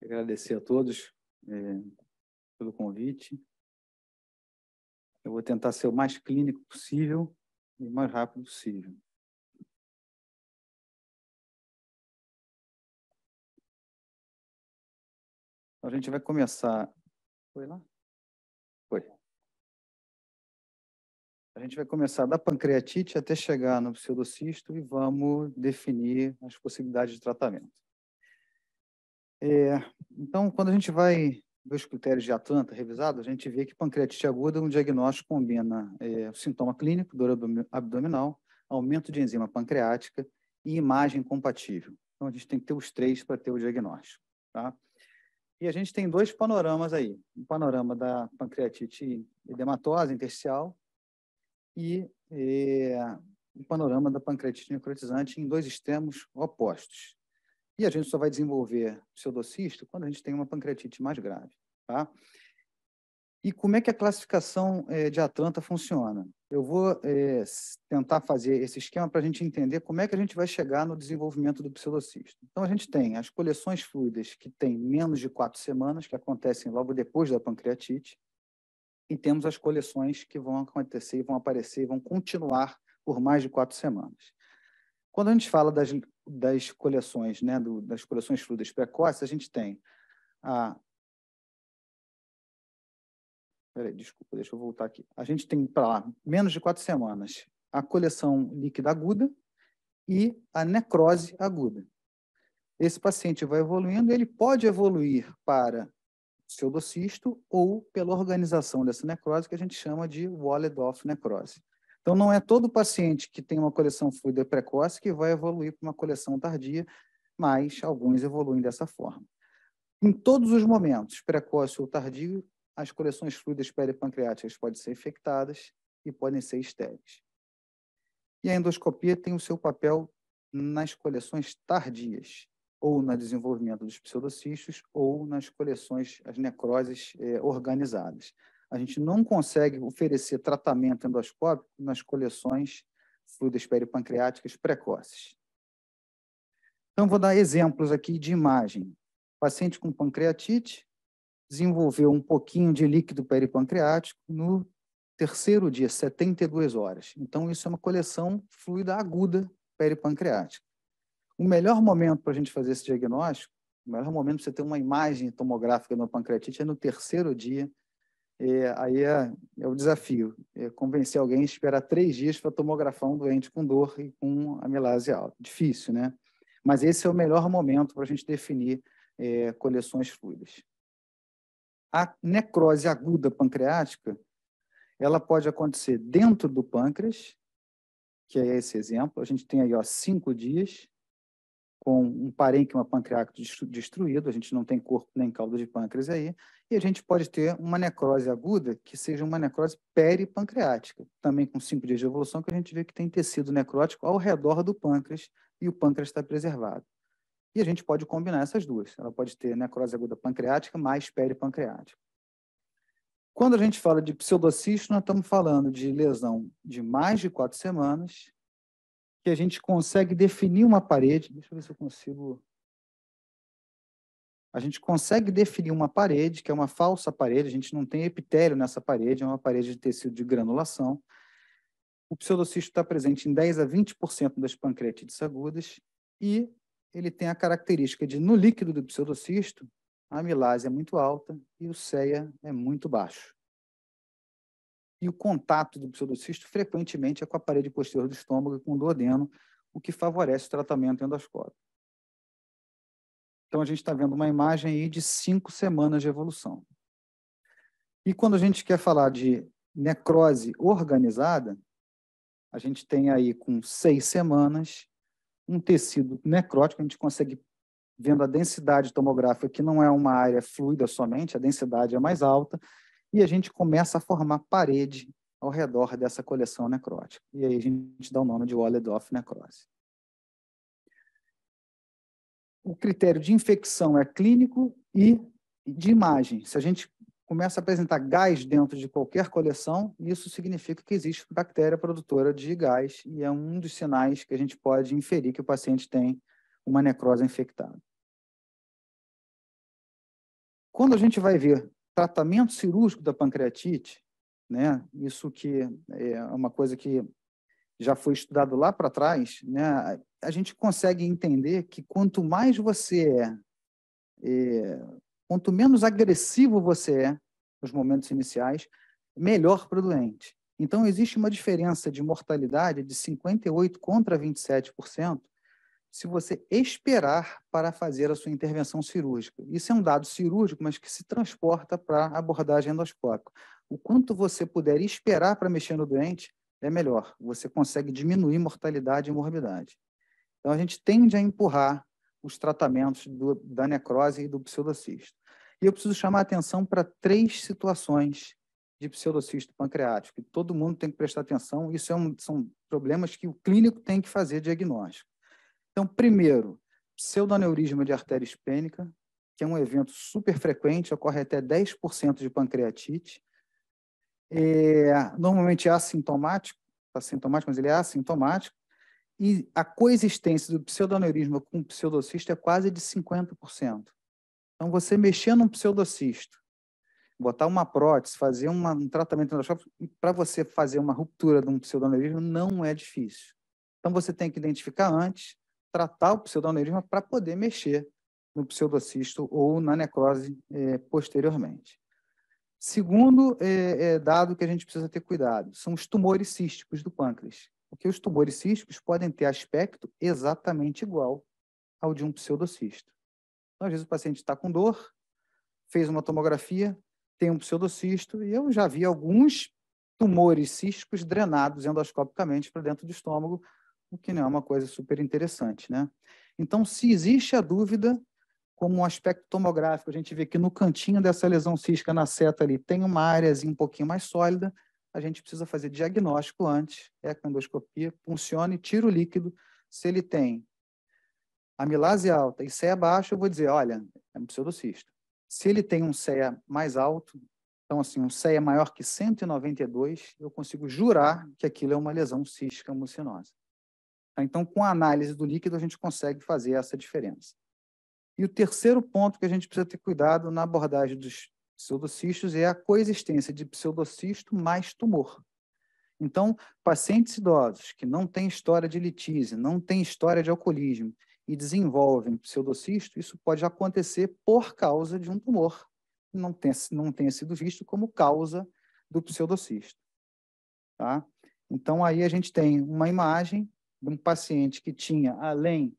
Agradecer a todos é, pelo convite. Eu vou tentar ser o mais clínico possível e o mais rápido possível. A gente vai começar. Foi lá? Foi. A gente vai começar da pancreatite até chegar no pseudocisto e vamos definir as possibilidades de tratamento. É, então, quando a gente vai Dois critérios de Atlanta revisado, a gente vê que pancreatite aguda, um diagnóstico combina é, sintoma clínico, dor abdominal, aumento de enzima pancreática e imagem compatível. Então, a gente tem que ter os três para ter o diagnóstico. Tá? E a gente tem dois panoramas aí. Um panorama da pancreatite edematosa intersticial e é, um panorama da pancreatite necrotizante em dois extremos opostos. E a gente só vai desenvolver pseudocisto quando a gente tem uma pancreatite mais grave. Tá? E como é que a classificação é, de Atlanta funciona? Eu vou é, tentar fazer esse esquema para a gente entender como é que a gente vai chegar no desenvolvimento do pseudocisto. Então, a gente tem as coleções fluidas que têm menos de quatro semanas, que acontecem logo depois da pancreatite, e temos as coleções que vão acontecer, vão aparecer, vão continuar por mais de quatro semanas. Quando a gente fala das das coleções, né, do, das coleções frutas precoces, a gente tem a Peraí, desculpa, deixa eu voltar aqui. A gente tem para lá menos de quatro semanas a coleção líquida aguda e a necrose aguda. Esse paciente vai evoluindo, ele pode evoluir para pseudocisto ou pela organização dessa necrose que a gente chama de Waldorf necrose. Então, não é todo paciente que tem uma coleção fluida precoce que vai evoluir para uma coleção tardia, mas alguns evoluem dessa forma. Em todos os momentos, precoce ou tardio, as coleções fluidas peripancreáticas podem ser infectadas e podem ser estéreis. E a endoscopia tem o seu papel nas coleções tardias, ou no desenvolvimento dos pseudocistos, ou nas coleções, as necroses eh, organizadas a gente não consegue oferecer tratamento endoscópico nas coleções fluidas peripancreáticas precoces. Então, vou dar exemplos aqui de imagem. paciente com pancreatite desenvolveu um pouquinho de líquido peripancreático no terceiro dia, 72 horas. Então, isso é uma coleção fluida aguda peripancreática. O melhor momento para a gente fazer esse diagnóstico, o melhor momento para você ter uma imagem tomográfica da pancreatite é no terceiro dia, é, aí é, é, o desafio, é convencer alguém a esperar três dias para tomografar um doente com dor e com amilase alta. Difícil, né? Mas esse é o melhor momento para a gente definir é, coleções fluidas. A necrose aguda pancreática, ela pode acontecer dentro do pâncreas, que é esse exemplo. A gente tem aí ó, cinco dias, com um parênquima pancreático destruído, a gente não tem corpo nem caldo de pâncreas aí, e a gente pode ter uma necrose aguda que seja uma necrose peripancreática, também com cinco dias de evolução, que a gente vê que tem tecido necrótico ao redor do pâncreas e o pâncreas está preservado. E a gente pode combinar essas duas. Ela pode ter necrose aguda pancreática mais peripancreática. Quando a gente fala de pseudocisto, nós estamos falando de lesão de mais de quatro semanas, que a gente consegue definir uma parede. Deixa eu ver se eu consigo. A gente consegue definir uma parede, que é uma falsa parede, a gente não tem epitélio nessa parede, é uma parede de tecido de granulação. O pseudocisto está presente em 10 a 20% das pancreatites agudas e ele tem a característica de, no líquido do pseudocisto, a amilase é muito alta e o CEA é muito baixo. E o contato do pseudocisto frequentemente é com a parede posterior do estômago e com o duodeno, o que favorece o tratamento endoscópico. Então, a gente está vendo uma imagem aí de cinco semanas de evolução. E quando a gente quer falar de necrose organizada, a gente tem aí com seis semanas um tecido necrótico, a gente consegue, vendo a densidade tomográfica, que não é uma área fluida somente, a densidade é mais alta, e a gente começa a formar parede ao redor dessa coleção necrótica. E aí a gente dá o nome de Wallet of Necrose. O critério de infecção é clínico e de imagem. Se a gente começa a apresentar gás dentro de qualquer coleção, isso significa que existe bactéria produtora de gás e é um dos sinais que a gente pode inferir que o paciente tem uma necrose infectada. Quando a gente vai ver tratamento cirúrgico da pancreatite, né? Isso que é uma coisa que já foi estudado lá para trás, né? A gente consegue entender que quanto mais você é, é quanto menos agressivo você é nos momentos iniciais, melhor para o doente. Então existe uma diferença de mortalidade de 58 contra 27% se você esperar para fazer a sua intervenção cirúrgica. Isso é um dado cirúrgico, mas que se transporta para a abordagem endoscópica. O quanto você puder esperar para mexer no doente, é melhor. Você consegue diminuir mortalidade e morbidade. Então, a gente tende a empurrar os tratamentos do, da necrose e do pseudocisto. E eu preciso chamar a atenção para três situações de pseudocisto pancreático. Todo mundo tem que prestar atenção. Isso é um, são problemas que o clínico tem que fazer diagnóstico. Então, primeiro, pseudoneurisma de artéria hispênica, que é um evento super frequente, ocorre até 10% de pancreatite. É, normalmente é assintomático, assintomático, mas ele é assintomático. E a coexistência do pseudoneurisma com o pseudocisto é quase de 50%. Então, você mexer num pseudocisto, botar uma prótese, fazer uma, um tratamento para você fazer uma ruptura de um pseudoneurismo não é difícil. Então, você tem que identificar antes, tratar o pseudoneurisma para poder mexer no pseudocisto ou na necrose é, posteriormente. Segundo é, é, dado que a gente precisa ter cuidado são os tumores císticos do pâncreas, porque os tumores císticos podem ter aspecto exatamente igual ao de um pseudocisto. Então, às vezes o paciente está com dor, fez uma tomografia, tem um pseudocisto, e eu já vi alguns tumores císticos drenados endoscopicamente para dentro do estômago o que não é uma coisa super interessante, né? Então, se existe a dúvida, como um aspecto tomográfico, a gente vê que no cantinho dessa lesão cística na seta ali tem uma áreazinha um pouquinho mais sólida, a gente precisa fazer diagnóstico antes, é a funciona e tira o líquido. Se ele tem amilase alta e CEA baixa, eu vou dizer, olha, é um pseudocisto. Se ele tem um CEA mais alto, então assim, um CEA maior que 192, eu consigo jurar que aquilo é uma lesão cística mucinosa. Tá? Então, com a análise do líquido, a gente consegue fazer essa diferença. E o terceiro ponto que a gente precisa ter cuidado na abordagem dos pseudocistos é a coexistência de pseudocisto mais tumor. Então, pacientes idosos que não têm história de litise, não têm história de alcoolismo e desenvolvem pseudocisto, isso pode acontecer por causa de um tumor que não tenha, não tenha sido visto como causa do pseudocisto. Tá? Então, aí a gente tem uma imagem de um paciente que tinha, além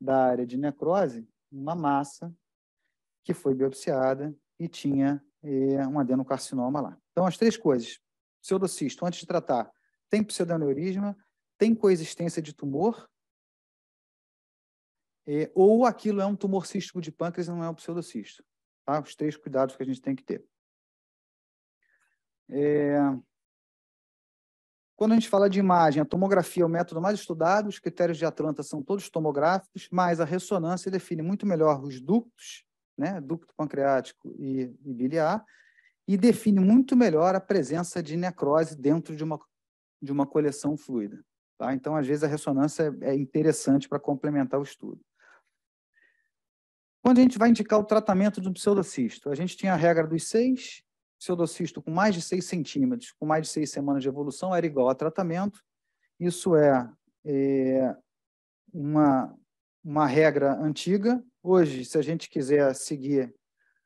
da área de necrose, uma massa que foi biopsiada e tinha eh, um adenocarcinoma lá. Então, as três coisas. Pseudocisto, antes de tratar, tem pseudoneurisma, tem coexistência de tumor, eh, ou aquilo é um tumor cístico de pâncreas e não é um pseudocisto. Tá? Os três cuidados que a gente tem que ter. É... Quando a gente fala de imagem, a tomografia é o método mais estudado, os critérios de Atlanta são todos tomográficos, mas a ressonância define muito melhor os ductos, né, ducto pancreático e, e biliar, e define muito melhor a presença de necrose dentro de uma, de uma coleção fluida. Tá? Então, às vezes, a ressonância é, é interessante para complementar o estudo. Quando a gente vai indicar o tratamento do pseudocisto? A gente tinha a regra dos seis, pseudocisto com mais de 6 centímetros, com mais de 6 semanas de evolução, era igual a tratamento. Isso é, é uma, uma regra antiga. Hoje, se a gente quiser seguir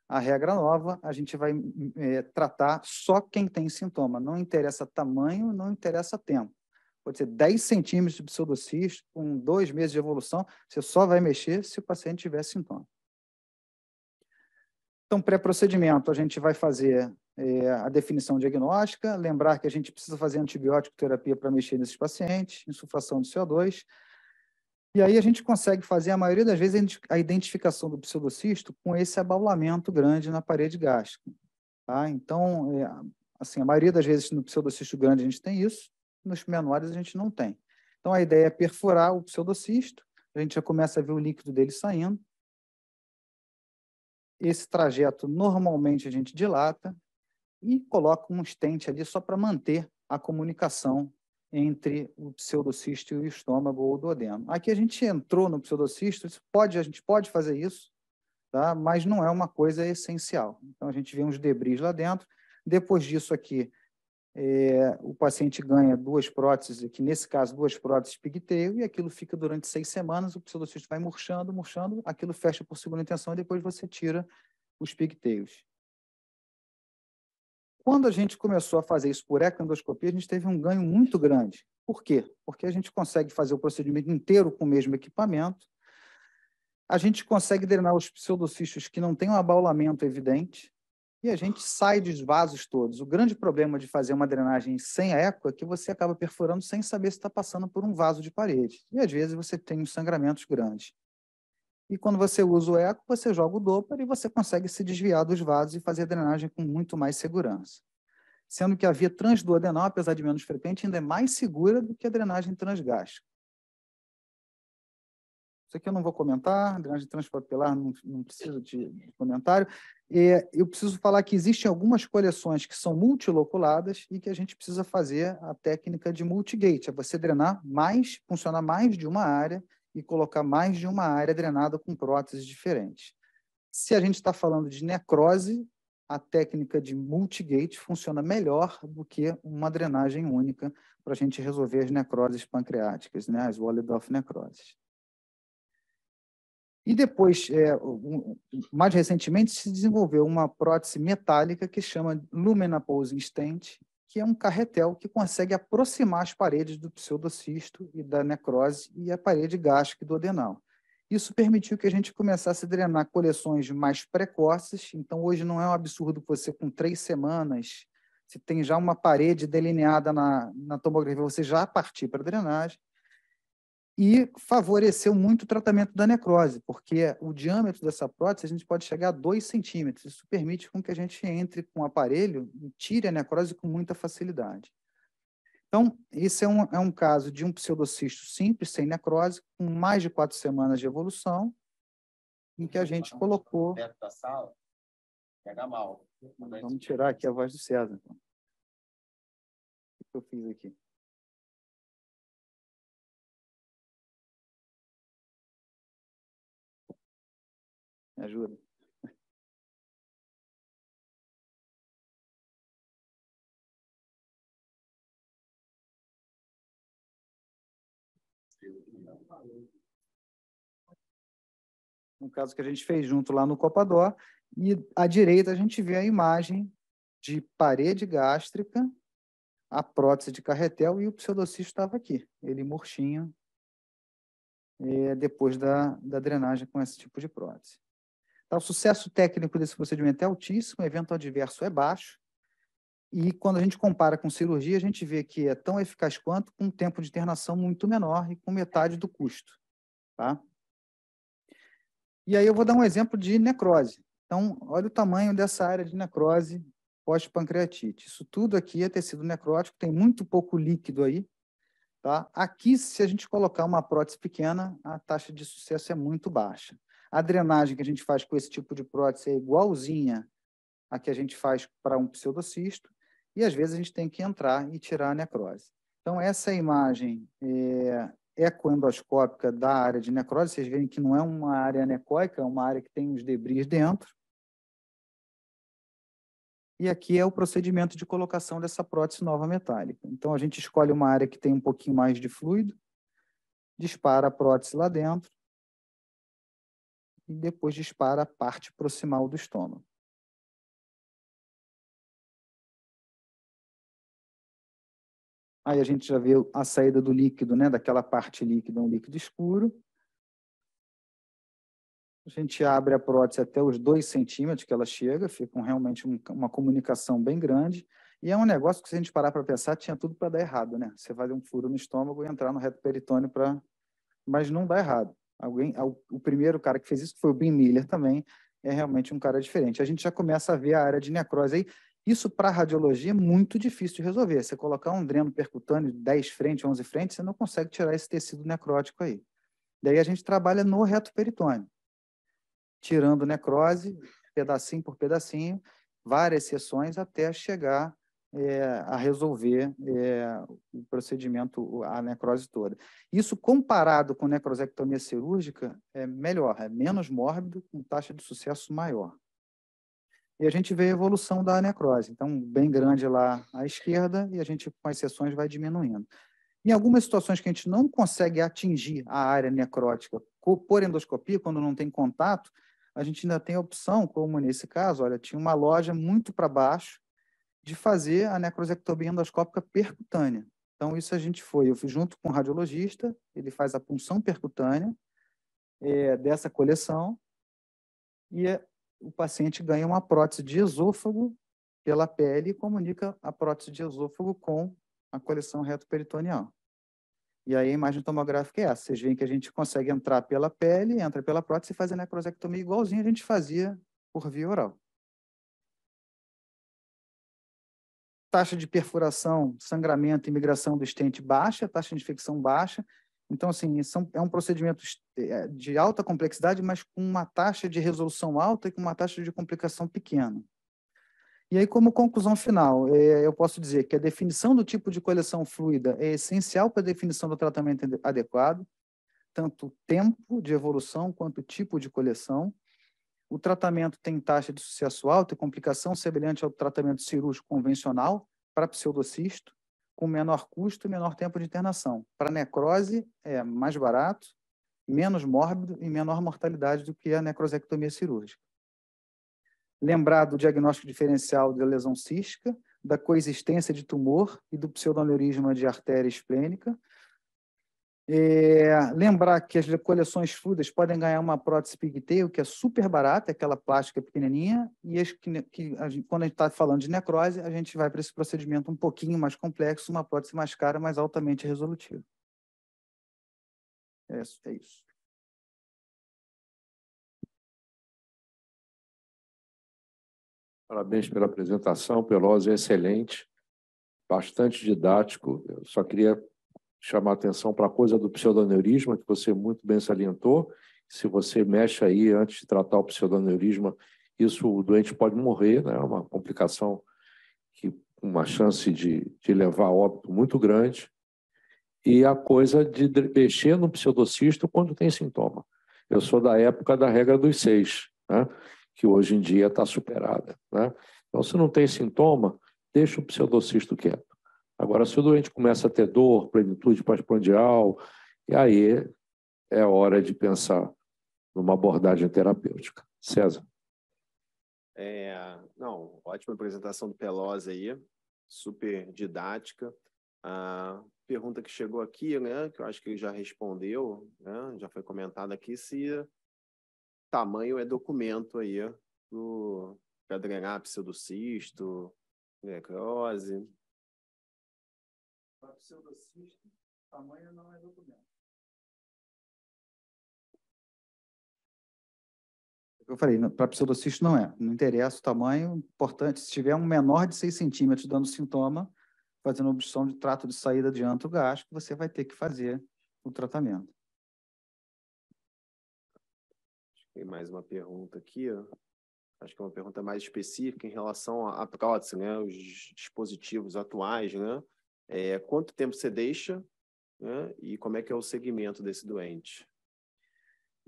a regra nova, a gente vai é, tratar só quem tem sintoma. Não interessa tamanho, não interessa tempo. Pode ser 10 centímetros de pseudocisto, com dois meses de evolução, você só vai mexer se o paciente tiver sintoma. Então, pré-procedimento, a gente vai fazer é, a definição diagnóstica, lembrar que a gente precisa fazer antibiótico terapia para mexer nesses pacientes, insuflação de CO2, e aí a gente consegue fazer, a maioria das vezes, a identificação do pseudocisto com esse abaulamento grande na parede gástrica. Tá? Então, é, assim, a maioria das vezes no pseudocisto grande a gente tem isso, nos menores a gente não tem. Então, a ideia é perfurar o pseudocisto, a gente já começa a ver o líquido dele saindo, esse trajeto normalmente a gente dilata, e coloca um estente ali só para manter a comunicação entre o pseudocisto e o estômago ou o duodeno. Aqui a gente entrou no pseudocisto, pode, a gente pode fazer isso, tá? mas não é uma coisa essencial. Então, a gente vê uns debris lá dentro. Depois disso aqui, é, o paciente ganha duas próteses, aqui nesse caso, duas próteses pigtail, e aquilo fica durante seis semanas, o pseudocisto vai murchando, murchando, aquilo fecha por segunda intenção e depois você tira os pigtails. Quando a gente começou a fazer isso por ecoendoscopia, a gente teve um ganho muito grande. Por quê? Porque a gente consegue fazer o procedimento inteiro com o mesmo equipamento, a gente consegue drenar os pseudocistos que não têm um abaulamento evidente e a gente sai dos vasos todos. O grande problema de fazer uma drenagem sem eco é que você acaba perfurando sem saber se está passando por um vaso de parede. E às vezes você tem sangramentos grandes. E quando você usa o eco, você joga o doper e você consegue se desviar dos vasos e fazer a drenagem com muito mais segurança. Sendo que a via transduodenal, apesar de menos frequente, ainda é mais segura do que a drenagem transgástrica. Isso aqui eu não vou comentar, drenagem transpapelar não, não precisa de, de comentário. E, é, eu preciso falar que existem algumas coleções que são multiloculadas e que a gente precisa fazer a técnica de multigate, é você drenar mais, funcionar mais de uma área e colocar mais de uma área drenada com próteses diferentes. Se a gente está falando de necrose, a técnica de multigate funciona melhor do que uma drenagem única para a gente resolver as necroses pancreáticas, né? as Walled-off necroses. E depois, é, mais recentemente, se desenvolveu uma prótese metálica que chama Lumena Posing Stent, que é um carretel que consegue aproximar as paredes do pseudocisto e da necrose e a parede gástrica do adenal. Isso permitiu que a gente começasse a drenar coleções mais precoces, então hoje não é um absurdo você, com três semanas, se tem já uma parede delineada na, na tomografia, você já partir para a drenagem e favoreceu muito o tratamento da necrose, porque o diâmetro dessa prótese a gente pode chegar a 2 centímetros. Isso permite com que a gente entre com o aparelho e tire a necrose com muita facilidade. Então, esse é um, é um caso de um pseudocisto simples, sem necrose, com mais de quatro semanas de evolução, em que a gente colocou... Perto da sala, pega mal. Vamos tirar aqui a voz do César. Então. O que eu fiz aqui? Me ajuda. Um caso que a gente fez junto lá no Copadó E à direita a gente vê a imagem de parede gástrica, a prótese de carretel e o pseudocisto estava aqui, ele murchinho, eh, depois da, da drenagem com esse tipo de prótese. Então, o sucesso técnico desse procedimento é altíssimo, o evento adverso é baixo, e quando a gente compara com cirurgia, a gente vê que é tão eficaz quanto com um tempo de internação muito menor e com metade do custo. Tá? E aí eu vou dar um exemplo de necrose. Então, olha o tamanho dessa área de necrose pós-pancreatite. Isso tudo aqui é tecido necrótico, tem muito pouco líquido aí. Tá? Aqui, se a gente colocar uma prótese pequena, a taxa de sucesso é muito baixa. A drenagem que a gente faz com esse tipo de prótese é igualzinha à que a gente faz para um pseudocisto, e às vezes a gente tem que entrar e tirar a necrose. Então, essa imagem é, ecoendoscópica da área de necrose, vocês veem que não é uma área necóica, é uma área que tem uns debris dentro. E aqui é o procedimento de colocação dessa prótese nova metálica. Então, a gente escolhe uma área que tem um pouquinho mais de fluido, dispara a prótese lá dentro, e depois dispara a parte proximal do estômago. Aí a gente já vê a saída do líquido, né, daquela parte líquida, um líquido escuro. A gente abre a prótese até os 2 centímetros que ela chega, fica realmente uma comunicação bem grande. E é um negócio que, se a gente parar para pensar, tinha tudo para dar errado, né? Você vai dar um furo no estômago e entrar no reto peritônio Mas não dá errado. Alguém, o primeiro cara que fez isso foi o Ben Miller também, é realmente um cara diferente. A gente já começa a ver a área de necrose aí. Isso para radiologia é muito difícil de resolver. Você colocar um dreno percutâneo, 10 frente, 11 frente, você não consegue tirar esse tecido necrótico aí. Daí a gente trabalha no reto peritônio, tirando necrose, pedacinho por pedacinho, várias sessões até chegar é, a resolver é, o procedimento, a necrose toda. Isso comparado com necrosectomia cirúrgica é melhor, é menos mórbido, com taxa de sucesso maior. E a gente vê a evolução da necrose, então bem grande lá à esquerda e a gente com as sessões vai diminuindo. Em algumas situações que a gente não consegue atingir a área necrótica por endoscopia, quando não tem contato, a gente ainda tem a opção, como nesse caso, olha, tinha uma loja muito para baixo, de fazer a necrosectomia endoscópica percutânea. Então, isso a gente foi. Eu fui junto com o um radiologista, ele faz a punção percutânea é, dessa coleção e é, o paciente ganha uma prótese de esôfago pela pele e comunica a prótese de esôfago com a coleção retoperitoneal. E aí a imagem tomográfica é essa. Vocês veem que a gente consegue entrar pela pele, entra pela prótese e faz a necrosectomia igualzinho a gente fazia por via oral. taxa de perfuração, sangramento e migração do estente baixa, taxa de infecção baixa. Então, assim, são, é um procedimento é, de alta complexidade, mas com uma taxa de resolução alta e com uma taxa de complicação pequena. E aí, como conclusão final, é, eu posso dizer que a definição do tipo de coleção fluida é essencial para a definição do tratamento adequado, tanto tempo de evolução quanto tipo de coleção. O tratamento tem taxa de sucesso alta e complicação semelhante ao tratamento cirúrgico convencional para pseudocisto, com menor custo e menor tempo de internação. Para necrose, é mais barato, menos mórbido e menor mortalidade do que a necrosectomia cirúrgica. Lembrar do diagnóstico diferencial da lesão cística, da coexistência de tumor e do pseudoneurisma de artéria esplênica, é, lembrar que as coleções fluidas podem ganhar uma prótese pigtail, que é super barata, aquela plástica pequenininha, e as, que, que a gente, quando a gente está falando de necrose, a gente vai para esse procedimento um pouquinho mais complexo, uma prótese mais cara, mas altamente resolutiva. É, é isso. Parabéns pela apresentação, Pelosi, é excelente, bastante didático. Eu só queria chamar atenção para a coisa do pseudoneurisma, que você muito bem salientou. Se você mexe aí antes de tratar o pseudoneurisma, isso o doente pode morrer, né? É uma complicação que uma chance de, de levar a óbito muito grande. E a coisa de mexer no pseudocisto quando tem sintoma. Eu sou da época da regra dos seis, né? que hoje em dia está superada. Né? Então, se não tem sintoma, deixa o pseudocisto quieto. Agora, se o doente começa a ter dor, plenitude pós-prandial, e aí é hora de pensar numa abordagem terapêutica. César. É, não, ótima apresentação do Pelosi aí, super didática. A pergunta que chegou aqui, né, que eu acho que ele já respondeu, né, já foi comentada aqui, se tamanho é documento aí do do cisto, necrose, pseudocisto, tamanho não é documento. É eu falei, para pseudocisto não é. Não interessa o tamanho, importante, se tiver um menor de 6 centímetros dando sintoma, fazendo obstrução de trato de saída de antro gástrico, você vai ter que fazer o tratamento. Tem mais uma pergunta aqui, ó. acho que é uma pergunta mais específica em relação à prótese, né? Os dispositivos atuais, né? É, quanto tempo você deixa né? e como é que é o segmento desse doente?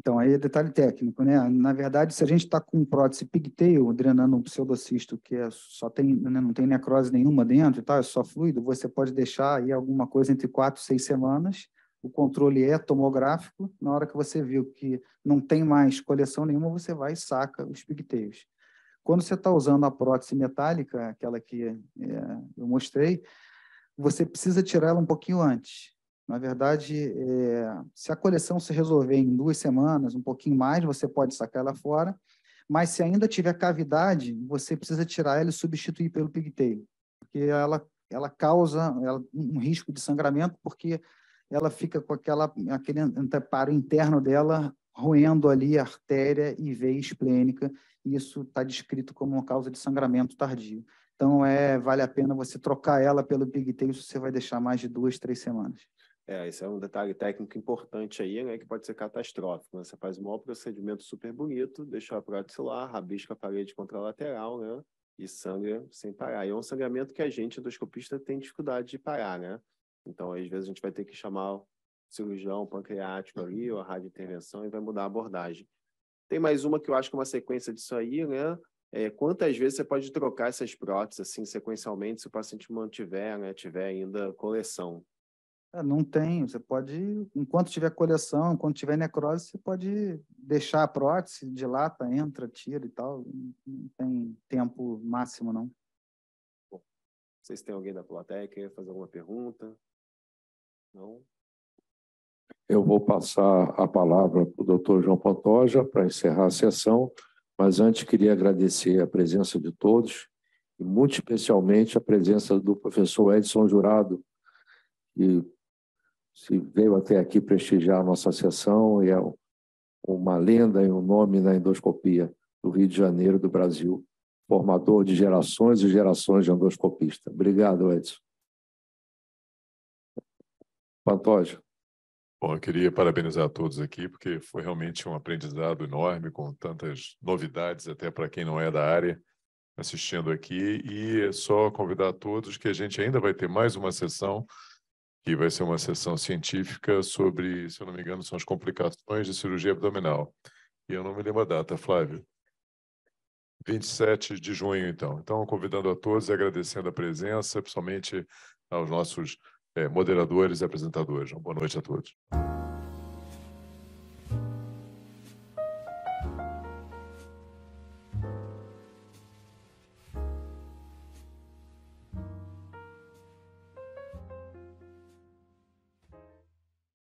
Então, aí é detalhe técnico, né? Na verdade, se a gente está com prótese pigtail, drenando um pseudocisto que é, só tem, né, não tem necrose nenhuma dentro e tal, é só fluido, você pode deixar aí alguma coisa entre quatro e seis semanas. O controle é tomográfico. Na hora que você viu que não tem mais coleção nenhuma, você vai e saca os pigtails. Quando você está usando a prótese metálica, aquela que é, eu mostrei, você precisa tirar ela um pouquinho antes. Na verdade, é, se a coleção se resolver em duas semanas, um pouquinho mais, você pode sacar ela fora. Mas se ainda tiver cavidade, você precisa tirar ela e substituir pelo pigtail, porque ela, ela causa ela, um risco de sangramento, porque ela fica com aquela, aquele anteparo interno dela roendo ali a artéria e veia esplênica, e isso está descrito como uma causa de sangramento tardio. Então, é, vale a pena você trocar ela pelo Big Tail se você vai deixar mais de duas, três semanas. É, esse é um detalhe técnico importante aí, né, que pode ser catastrófico. Né? Você faz um maior procedimento super bonito, deixa a prótese lá, rabisca a parede contralateral, né, e sangra sem parar. E é um sangramento que a gente, endoscopista, tem dificuldade de parar, né? Então, às vezes, a gente vai ter que chamar o cirurgião pancreático ali, ou a radiointervenção, e vai mudar a abordagem. Tem mais uma que eu acho que é uma sequência disso aí, né? É, quantas vezes você pode trocar essas próteses assim sequencialmente se o paciente mantiver, né, tiver ainda coleção? É, não tem. Você pode, enquanto tiver coleção, enquanto tiver necrose, você pode deixar a prótese, dilata, entra, tira e tal. Não tem tempo máximo, não. Bom, vocês têm alguém da plateia que quer fazer alguma pergunta? Não? Eu vou passar a palavra para o doutor João Pantoja para encerrar a sessão mas antes queria agradecer a presença de todos e muito especialmente a presença do professor Edson Jurado, que veio até aqui prestigiar a nossa sessão e é uma lenda e um nome na endoscopia do Rio de Janeiro do Brasil, formador de gerações e gerações de endoscopistas. Obrigado, Edson. Pantoja. Bom, eu queria parabenizar a todos aqui, porque foi realmente um aprendizado enorme, com tantas novidades, até para quem não é da área, assistindo aqui. E é só convidar a todos que a gente ainda vai ter mais uma sessão, que vai ser uma sessão científica sobre, se eu não me engano, são as complicações de cirurgia abdominal. E eu não me lembro a data, Flávio. 27 de junho, então. Então, convidando a todos e agradecendo a presença, principalmente aos nossos é, moderadores e apresentadores. Uma boa noite a todos.